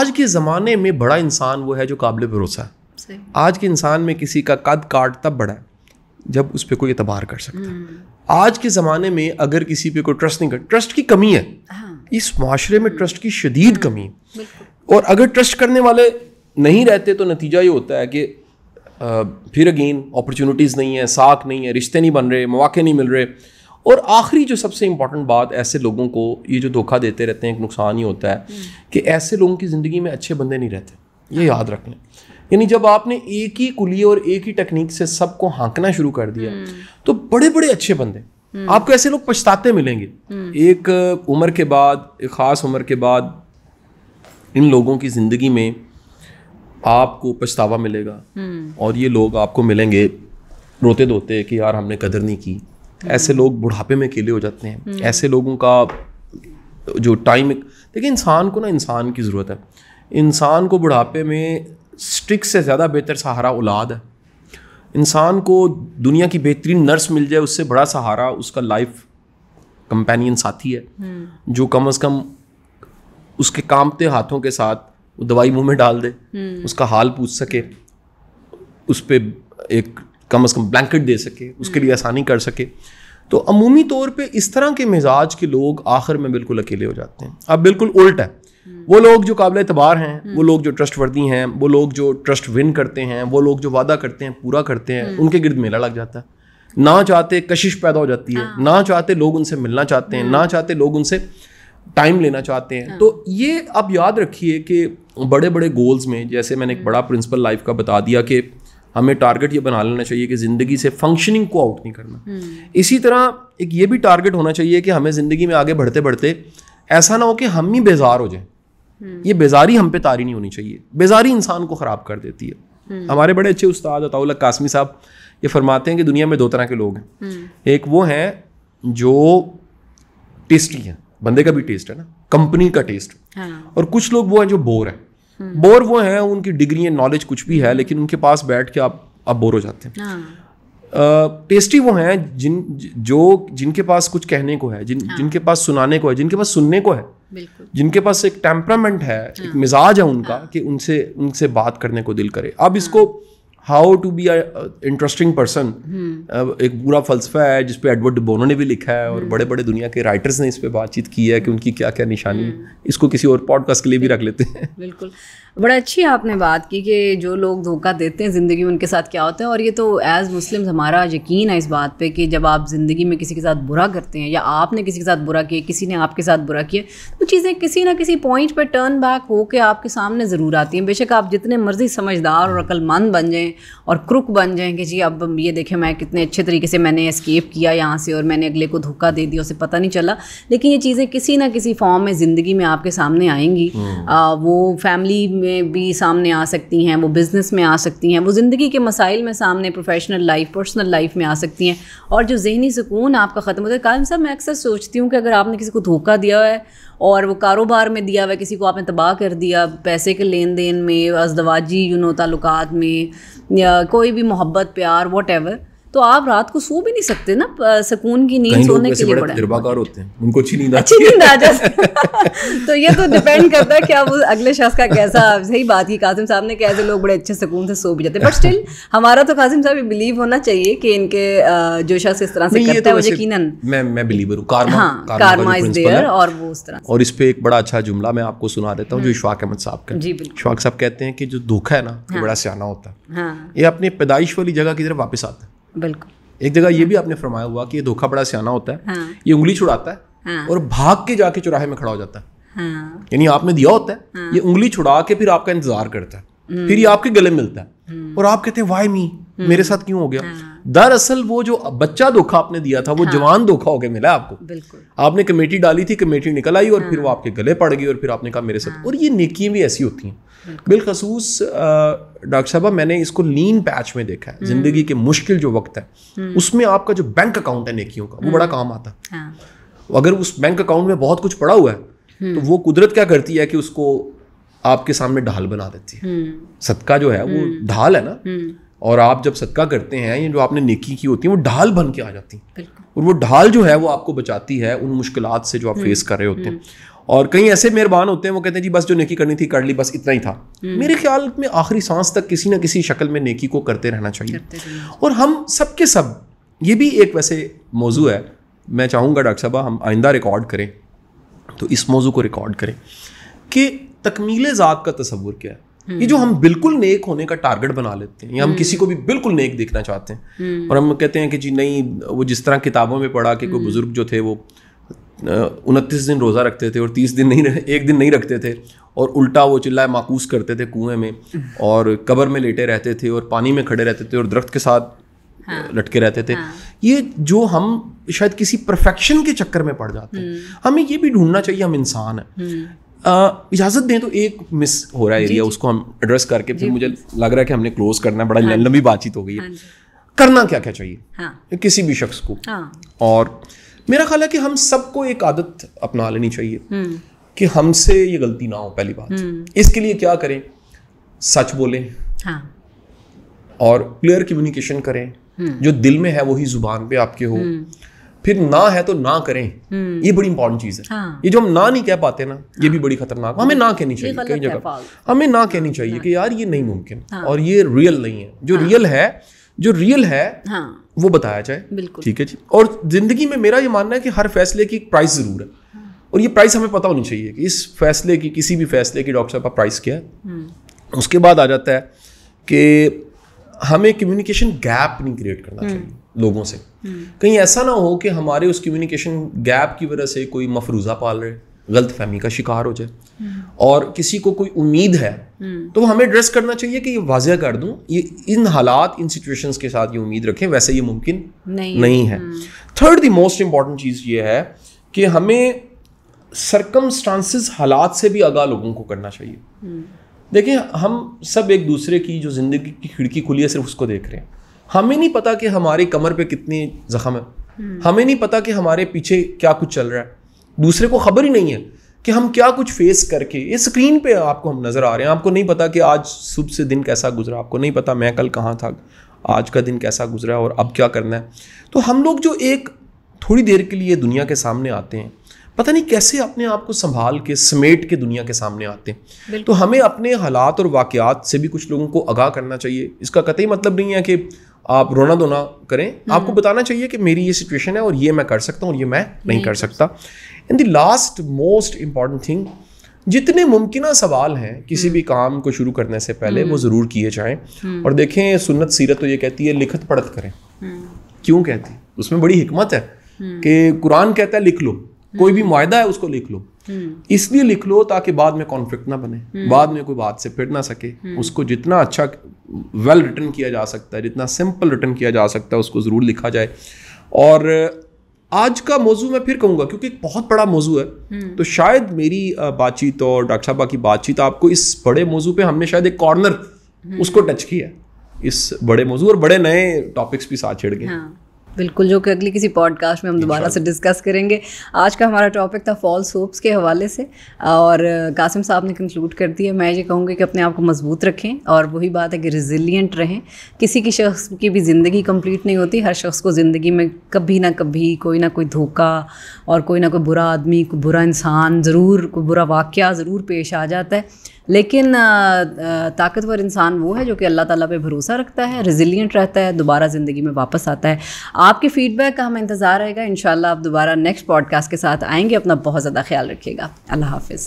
आज के ज़माने में बड़ा इंसान वो है जो काबिल भरोसा है आज के इंसान में किसी का कद काट तब बड़ा है जब उस पर कोई एतबार कर सकता है आज के ज़माने में अगर किसी पे कोई ट्रस्ट नहीं कर ट्रस्ट की कमी है हाँ। इस माशरे में ट्रस्ट की शदीद कमी है और अगर ट्रस्ट करने वाले नहीं रहते तो नतीजा ये होता है कि फिर अगेन अपॉर्चुनिटीज़ नहीं है साख नहीं है रिश्ते नहीं बन रहे मौाक़े नहीं मिल रहे और आखिरी जो सबसे इम्पॉर्टेंट बात ऐसे लोगों को ये जो धोखा देते रहते हैं एक नुकसान ही होता है हम्म। कि ऐसे लोगों की ज़िंदगी में अच्छे बंदे नहीं रहते ये याद रख लें यानी जब आपने एक ही कुली और एक ही टेक्निक से सबको हाँकना शुरू कर दिया हम्म। तो बड़े बड़े अच्छे बंदे हम्म। आपको ऐसे लोग पछताते मिलेंगे एक उम्र के बाद एक ख़ास उम्र के बाद इन लोगों की ज़िंदगी में आपको पछतावा मिलेगा हम्म। और ये लोग आपको मिलेंगे रोते धोते कि यार हमने कदर नहीं की हम्म। ऐसे लोग बुढ़ापे में अकेले हो जाते हैं हम्म। ऐसे लोगों का जो टाइम देखिए इंसान को ना इंसान की ज़रूरत है इंसान को बुढ़ापे में स्ट्रिक से ज़्यादा बेहतर सहारा औलाद है इंसान को दुनिया की बेहतरीन नर्स मिल जाए उससे बड़ा सहारा उसका लाइफ कंपेनियन साथी है जो कम अज़ कम उसके कामते हाथों के साथ वो दवाई मुंह में डाल दे हम्म। उसका हाल पूछ सके उस पर एक कम अज़ कम ब्लैंकेट दे सके उसके लिए हम्म। आसानी कर सके तो अमूमी तौर पे इस तरह के मिजाज के लोग आखिर में बिल्कुल अकेले हो जाते हैं अब बिल्कुल उल्ट है हम्म। वो लोग जो काबिल एतबार हैं वो लोग जो ट्रस्ट वर्दी हैं वो लोग जो ट्रस्ट विन करते हैं वो लोग जो वादा करते हैं पूरा करते हैं उनके गिर्द मेला लग जाता है ना चाहते कशिश पैदा हो जाती है हाँ। ना चाहते लोग उनसे मिलना चाहते हैं ना चाहते लोग उनसे टाइम लेना चाहते हैं हाँ। तो ये आप याद रखिए कि बड़े बड़े गोल्स में जैसे मैंने एक हम्म। बड़ा प्रिंसिपल लाइफ का बता दिया कि हमें टारगेट ये बना लेना चाहिए कि ज़िंदगी से फंक्शनिंग को आउट नहीं करना हम्म। इसी तरह एक ये भी टारगेट होना चाहिए कि हमें ज़िंदगी में आगे बढ़ते बढ़ते ऐसा ना हो कि हम ही बेजार हो जाएं हम्म। ये बेजारी हम पे तारी नहीं होनी चाहिए बेजारी इंसान को ख़राब कर देती है हमारे बड़े अच्छे उस्ताद अताउल कासमी साहब ये फरमाते हैं कि दुनिया में दो तरह के लोग हैं एक वो हैं जो टेस्टी हैं बंदे का भी टेस्ट है ना कंपनी का टेस्ट हाँ. और कुछ लोग वो हैं जो बोर हैं बोर वो हैं उनकी डिग्री है नॉलेज कुछ भी है लेकिन उनके पास बैठ के आप आप बोर हो जाते हैं टेस्टी हाँ। वो हैं जिन जो जिनके पास कुछ कहने को है जिन हाँ. जिनके पास सुनाने को है जिनके पास सुनने को है जिनके पास एक टेम्परामेंट है हाँ. एक मिजाज है उनका हाँ. कि उनसे उनसे बात करने को दिल करे अब हाँ। इसको how to be interesting person हम्म। एक पूरा फलसफा है जिसपे एडवर्ड बोनो ने भी लिखा है और हम्म। बड़े बड़े दुनिया के राइटर्स ने इस पर बातचीत की है कि उनकी क्या क्या निशानी है हम्म। इसको किसी और पॉडकास्ट के लिए भी रख लेते हैं बिल्कुल बड़ा अच्छी आपने बात की कि जो लोग धोखा देते हैं ज़िंदगी में उनके साथ क्या होता है और ये तो एज़ मुस्लिम हमारा यकीन है इस बात पे कि जब आप ज़िंदगी में किसी के साथ बुरा करते हैं या आपने किसी के साथ बुरा किया किसी ने आपके साथ बुरा किया तो चीज़ें किसी ना किसी पॉइंट पर टर्न बैक होकर आपके सामने ज़रूर आती हैं बेशक आप जितने मर्ज़ी समझदार और अक्लमंद बन जाएँ और क्रुक बन जाएं कि जी अब ये देखें मैं कितने अच्छे तरीके से मैंने एस्केप किया यहाँ से और मैंने अगले को धोखा दे दिया उसे पता नहीं चला लेकिन ये चीज़ें किसी ना किसी फॉर्म में ज़िंदगी में आपके सामने आएंगी हम्म। आ, वो फैमिली में भी सामने आ सकती हैं वो बिज़नेस में आ सकती हैं वो ज़िंदगी के मसाइल में सामने प्रोफेशनल लाइफ पर्सनल लाइफ में आ सकती हैं और जो जहनी सुकून आपका ख़त्म होता है कारण साहब मैं अक्सर सोचती हूँ कि अगर आपने किसी को धोखा दिया है और वो कारोबार में दिया हुआ किसी को आपने तबाह कर दिया पैसे के लेन देन में अजदवाजी यू नो में या कोई भी मोहब्बत प्यार वट तो आप रात को सो भी नहीं सकते ना सुकून की नींद सोने के लिए बड़ा तजुर्बाकार होते हैं उनको अच्छी नींद अच्छी नींद आ जाती है तो ये तो डिपेंड करता है कि आप अगले शख्स का कैसा सही बात की कासिम साहब ने कैसे लोग बड़े अच्छे सुकून से सो भी जाते हैं बट स्टिल हमारा तो कासिम साहब बिलीव होना चाहिए कि इनके जो शख्स इस तरह से करता तो है यकीनन मैं मैं बिलीवर हूं कार्मा कार्मा इज देयर और वो उस तरह और इस पे एक बड़ा अच्छा जुमला मैं आपको सुना देता हूं जो हम्म। इशफाक अहमद साहब का जी बिल्कुल इशफाक साहब कहते हैं कि जो धोखा है ना वो हाँ। बड़ा सयाना होता है हाँ। ये अपनी पैदाइश वाली जगह की तरफ वापस आता है बिल्कुल एक जगह ये भी आपने फरमाया हुआ कि ये धोखा बड़ा सियाना होता है हाँ। ये उंगली छुड़ाता है हाँ। और भाग के जाके चौराहे में खड़ा हो जाता है हाँ। यानी आपने दिया होता है हाँ। ये उंगली छुड़ा के फिर आपका इंतजार करता है हम्म। फिर ये आपके गले मिलता है हम्म। और आप कहते हैं वाई मी हम्म। मेरे साथ क्यों हो गया हाँ। दरअसल वो जो बच्चा धोखा आपने दिया था वो हाँ। जवान धोखा होकर मिला आपको बिल्कुल आपने कमेटी डाली थी कमेटी निकल आई और हाँ। फिर वो हाँ। आपके गले पड़ गई और फिर आपने कहा मेरे साथ हाँ। और ये नेकियाँ भी ऐसी होती हैं बिलखसूस डॉक्टर साहबा मैंने इसको लीन पैच में देखा है हम्म। जिंदगी के मुश्किल जो वक्त है हम्म। उसमें आपका जो बैंक अकाउंट है नेकियों का वो बड़ा काम आता है हाँ। अगर उस बैंक अकाउंट में बहुत कुछ पड़ा हुआ है तो वो कुदरत क्या करती है कि उसको आपके सामने ढाल बना देती है सदका जो है वो ढाल है ना और आप जब सदका करते हैं ये जो आपने नेकी की होती है वो ढाल बन के आ जाती है और वो ढाल जो है वो आपको बचाती है उन मुश्किल से जो आप फेस हम्म, कर रहे होते हैं हम्म। और कई ऐसे मेहरबान होते हैं वो कहते हैं जी बस जो नेकी करनी थी कर ली बस इतना ही था हम्म। मेरे ख्याल में आखिरी सांस तक किसी ना किसी शक्ल में नेकी को करते रहना चाहिए और हम सब के सब ये भी एक वैसे मौजू है मैं चाहूँगा डॉक्टर साहबा हम आइंदा रिकॉर्ड करें तो इस मौजू को रिकॉर्ड करें कि तकमील ज़ात का तस्वुर क्या है ये जो हम बिल्कुल नेक होने का टारगेट बना लेते हैं या हम किसी को भी बिल्कुल नेक देखना चाहते हैं हम्म। और हम कहते हैं कि जी नहीं वो जिस तरह किताबों में पढ़ा कि कोई हम्म। बुजुर्ग जो थे वो उनतीस दिन रोज़ा रखते थे और तीस दिन नहीं एक दिन नहीं रखते थे और उल्टा वो चिल्लाए माकूस करते थे कुएं में और कबर में लेटे रहते थे और पानी में खड़े रहते थे और दरख्त के साथ हाँ, लटके रहते थे हाँ, ये जो हम शायद किसी परफेक्शन के चक्कर में पड़ जाते हैं हम्म। हमें ये भी ढूंढना चाहिए हम इंसान हैं इजाजत दें तो एक मिस हो रहा है एरिया उसको हम एड्रेस करके फिर मुझे लग रहा है कि हमने क्लोज करना है बड़ा हाँ लंबी बातचीत हो गई है हाँ करना क्या क्या चाहिए हाँ, किसी भी शख्स को हाँ, और मेरा ख्याल है कि हम सबको एक आदत अपना लेनी चाहिए हम्म। कि हमसे ये गलती ना हो पहली बात हम्म। इसके लिए क्या करें सच बोलें हाँ, और क्लियर कम्युनिकेशन करें हम्म। जो दिल में है वही जुबान पे आपके हो फिर ना है तो ना करें हम्म। ये बड़ी इंपॉर्टेंट चीज़ है हाँ। ये जो हम ना नहीं कह पाते ना ये भी बड़ी खतरनाक हमें ना कहनी चाहिए कई जगह हमें ना कहनी हाँ, चाहिए हाँ। कि यार ये नहीं मुमकिन हाँ। और ये रियल नहीं है जो रियल है जो रियल है वो बताया जाए ठीक है जी और जिंदगी में मेरा ये मानना है कि हर फैसले की प्राइस ज़रूर है और ये प्राइस हमें पता होनी चाहिए कि इस फैसले की किसी भी फैसले की डॉक्टर साहब का प्राइस क्या है हम्म। उसके बाद आ जाता है कि हमें कम्युनिकेशन गैप नहीं क्रिएट करना हम्म। चाहिए लोगों से कहीं ऐसा ना हो कि हमारे उस कम्युनिकेशन गैप की वजह से कोई मफरूजा पाल रहे गलत फहमी का शिकार हो जाए और किसी को कोई उम्मीद है तो हमें एड्रेस करना चाहिए कि ये वाजह कर दूं ये इन हालात इन सिचुएशंस के साथ ये उम्मीद रखें वैसे ये मुमकिन नहीं, नहीं है थर्ड द मोस्ट इम्पॉर्टेंट चीज़ ये है कि हमें सरकमस्टांसिस हालात से भी आगा लोगों को करना चाहिए हम्म। देखिए हम सब एक दूसरे की जो ज़िंदगी की खिड़की खुली है सिर्फ उसको देख रहे हैं हमें नहीं पता कि हमारी कमर पे कितनी जख्म है हम्म। हमें नहीं पता कि हमारे पीछे क्या कुछ चल रहा है दूसरे को खबर ही नहीं है कि हम क्या कुछ फेस करके ये स्क्रीन पे आपको हम नज़र आ रहे हैं आपको नहीं पता कि आज सुबह से दिन कैसा गुजरा आपको नहीं पता मैं कल कहाँ था आज का दिन कैसा गुजरा और अब क्या करना है तो हम लोग जो एक थोड़ी देर के लिए दुनिया के सामने आते हैं पता नहीं कैसे अपने आप को संभाल के समेट के दुनिया के सामने आते हैं तो हमें अपने हालात और वाकयात से भी कुछ लोगों को आगाह करना चाहिए इसका कतई मतलब नहीं है कि आप रोना धोना करें हम्म। आपको बताना चाहिए कि मेरी ये सिचुएशन है और ये मैं कर सकता हूँ और ये मैं नहीं कर सकता and the last most important thing जितने मुमकिन सवाल हैं किसी हम्म। भी काम को शुरू करने से पहले वो हम्म। ज़रूर किए जाएं और देखें सुन्नत सीरत तो ये कहती है लिखत पढ़त करें क्यों कहती है उसमें बड़ी हिकमत है कि कुरान कहता है लिख लो कोई भी माह है उसको लिख लो हम्म। इसलिए लिख लो ताकि बाद में कॉन्फ्लिक्ट ना बने हम्म। बाद में कोई बात से फिर ना सके हम्म। उसको जितना अच्छा वेल रिटर्न किया जा सकता है जितना सिंपल रिटर्न किया जा सकता है उसको ज़रूर लिखा जाए और आज का मौजू मैं फिर कहूँगा क्योंकि एक बहुत बड़ा मौजू है तो शायद मेरी बातचीत और डॉक्टर साहबा की बातचीत आपको इस बड़े मौजू पे हमने शायद एक कॉर्नर उसको टच किया इस बड़े मौजू और बड़े नए टॉपिक्स भी साथ छेड़ गए हाँ। बिल्कुल जो कि अगली किसी पॉडकास्ट में हम दोबारा से डिस्कस करेंगे आज का हमारा टॉपिक था फॉल्स होप्स के हवाले से और कासिम साहब ने कंक्लूड कर दिया मैं ये कहूँगी कि अपने आप को मजबूत रखें और वही बात है कि रिजिलियंट रहें किसी की शख्स की भी ज़िंदगी कम्प्लीट नहीं होती हर शख्स को ज़िंदगी में कभी ना कभी कोई ना कोई धोखा और कोई ना कोई बुरा आदमी कोई बुरा इंसान ज़रूर कोई बुरा वाक़ ज़रूर पेश आ जाता है लेकिन ताकतवर इंसान वो है जो कि अल्लाह ताला पे भरोसा रखता है रिजिलियंट रहता है दोबारा ज़िंदगी में वापस आता है आपके फ़ीडबैक का हमें इंतज़ार रहेगा इन आप दोबारा नेक्स्ट पॉडकास्ट के साथ आएंगे अपना बहुत ज़्यादा ख्याल रखिएगा अल्लाह हाफिज़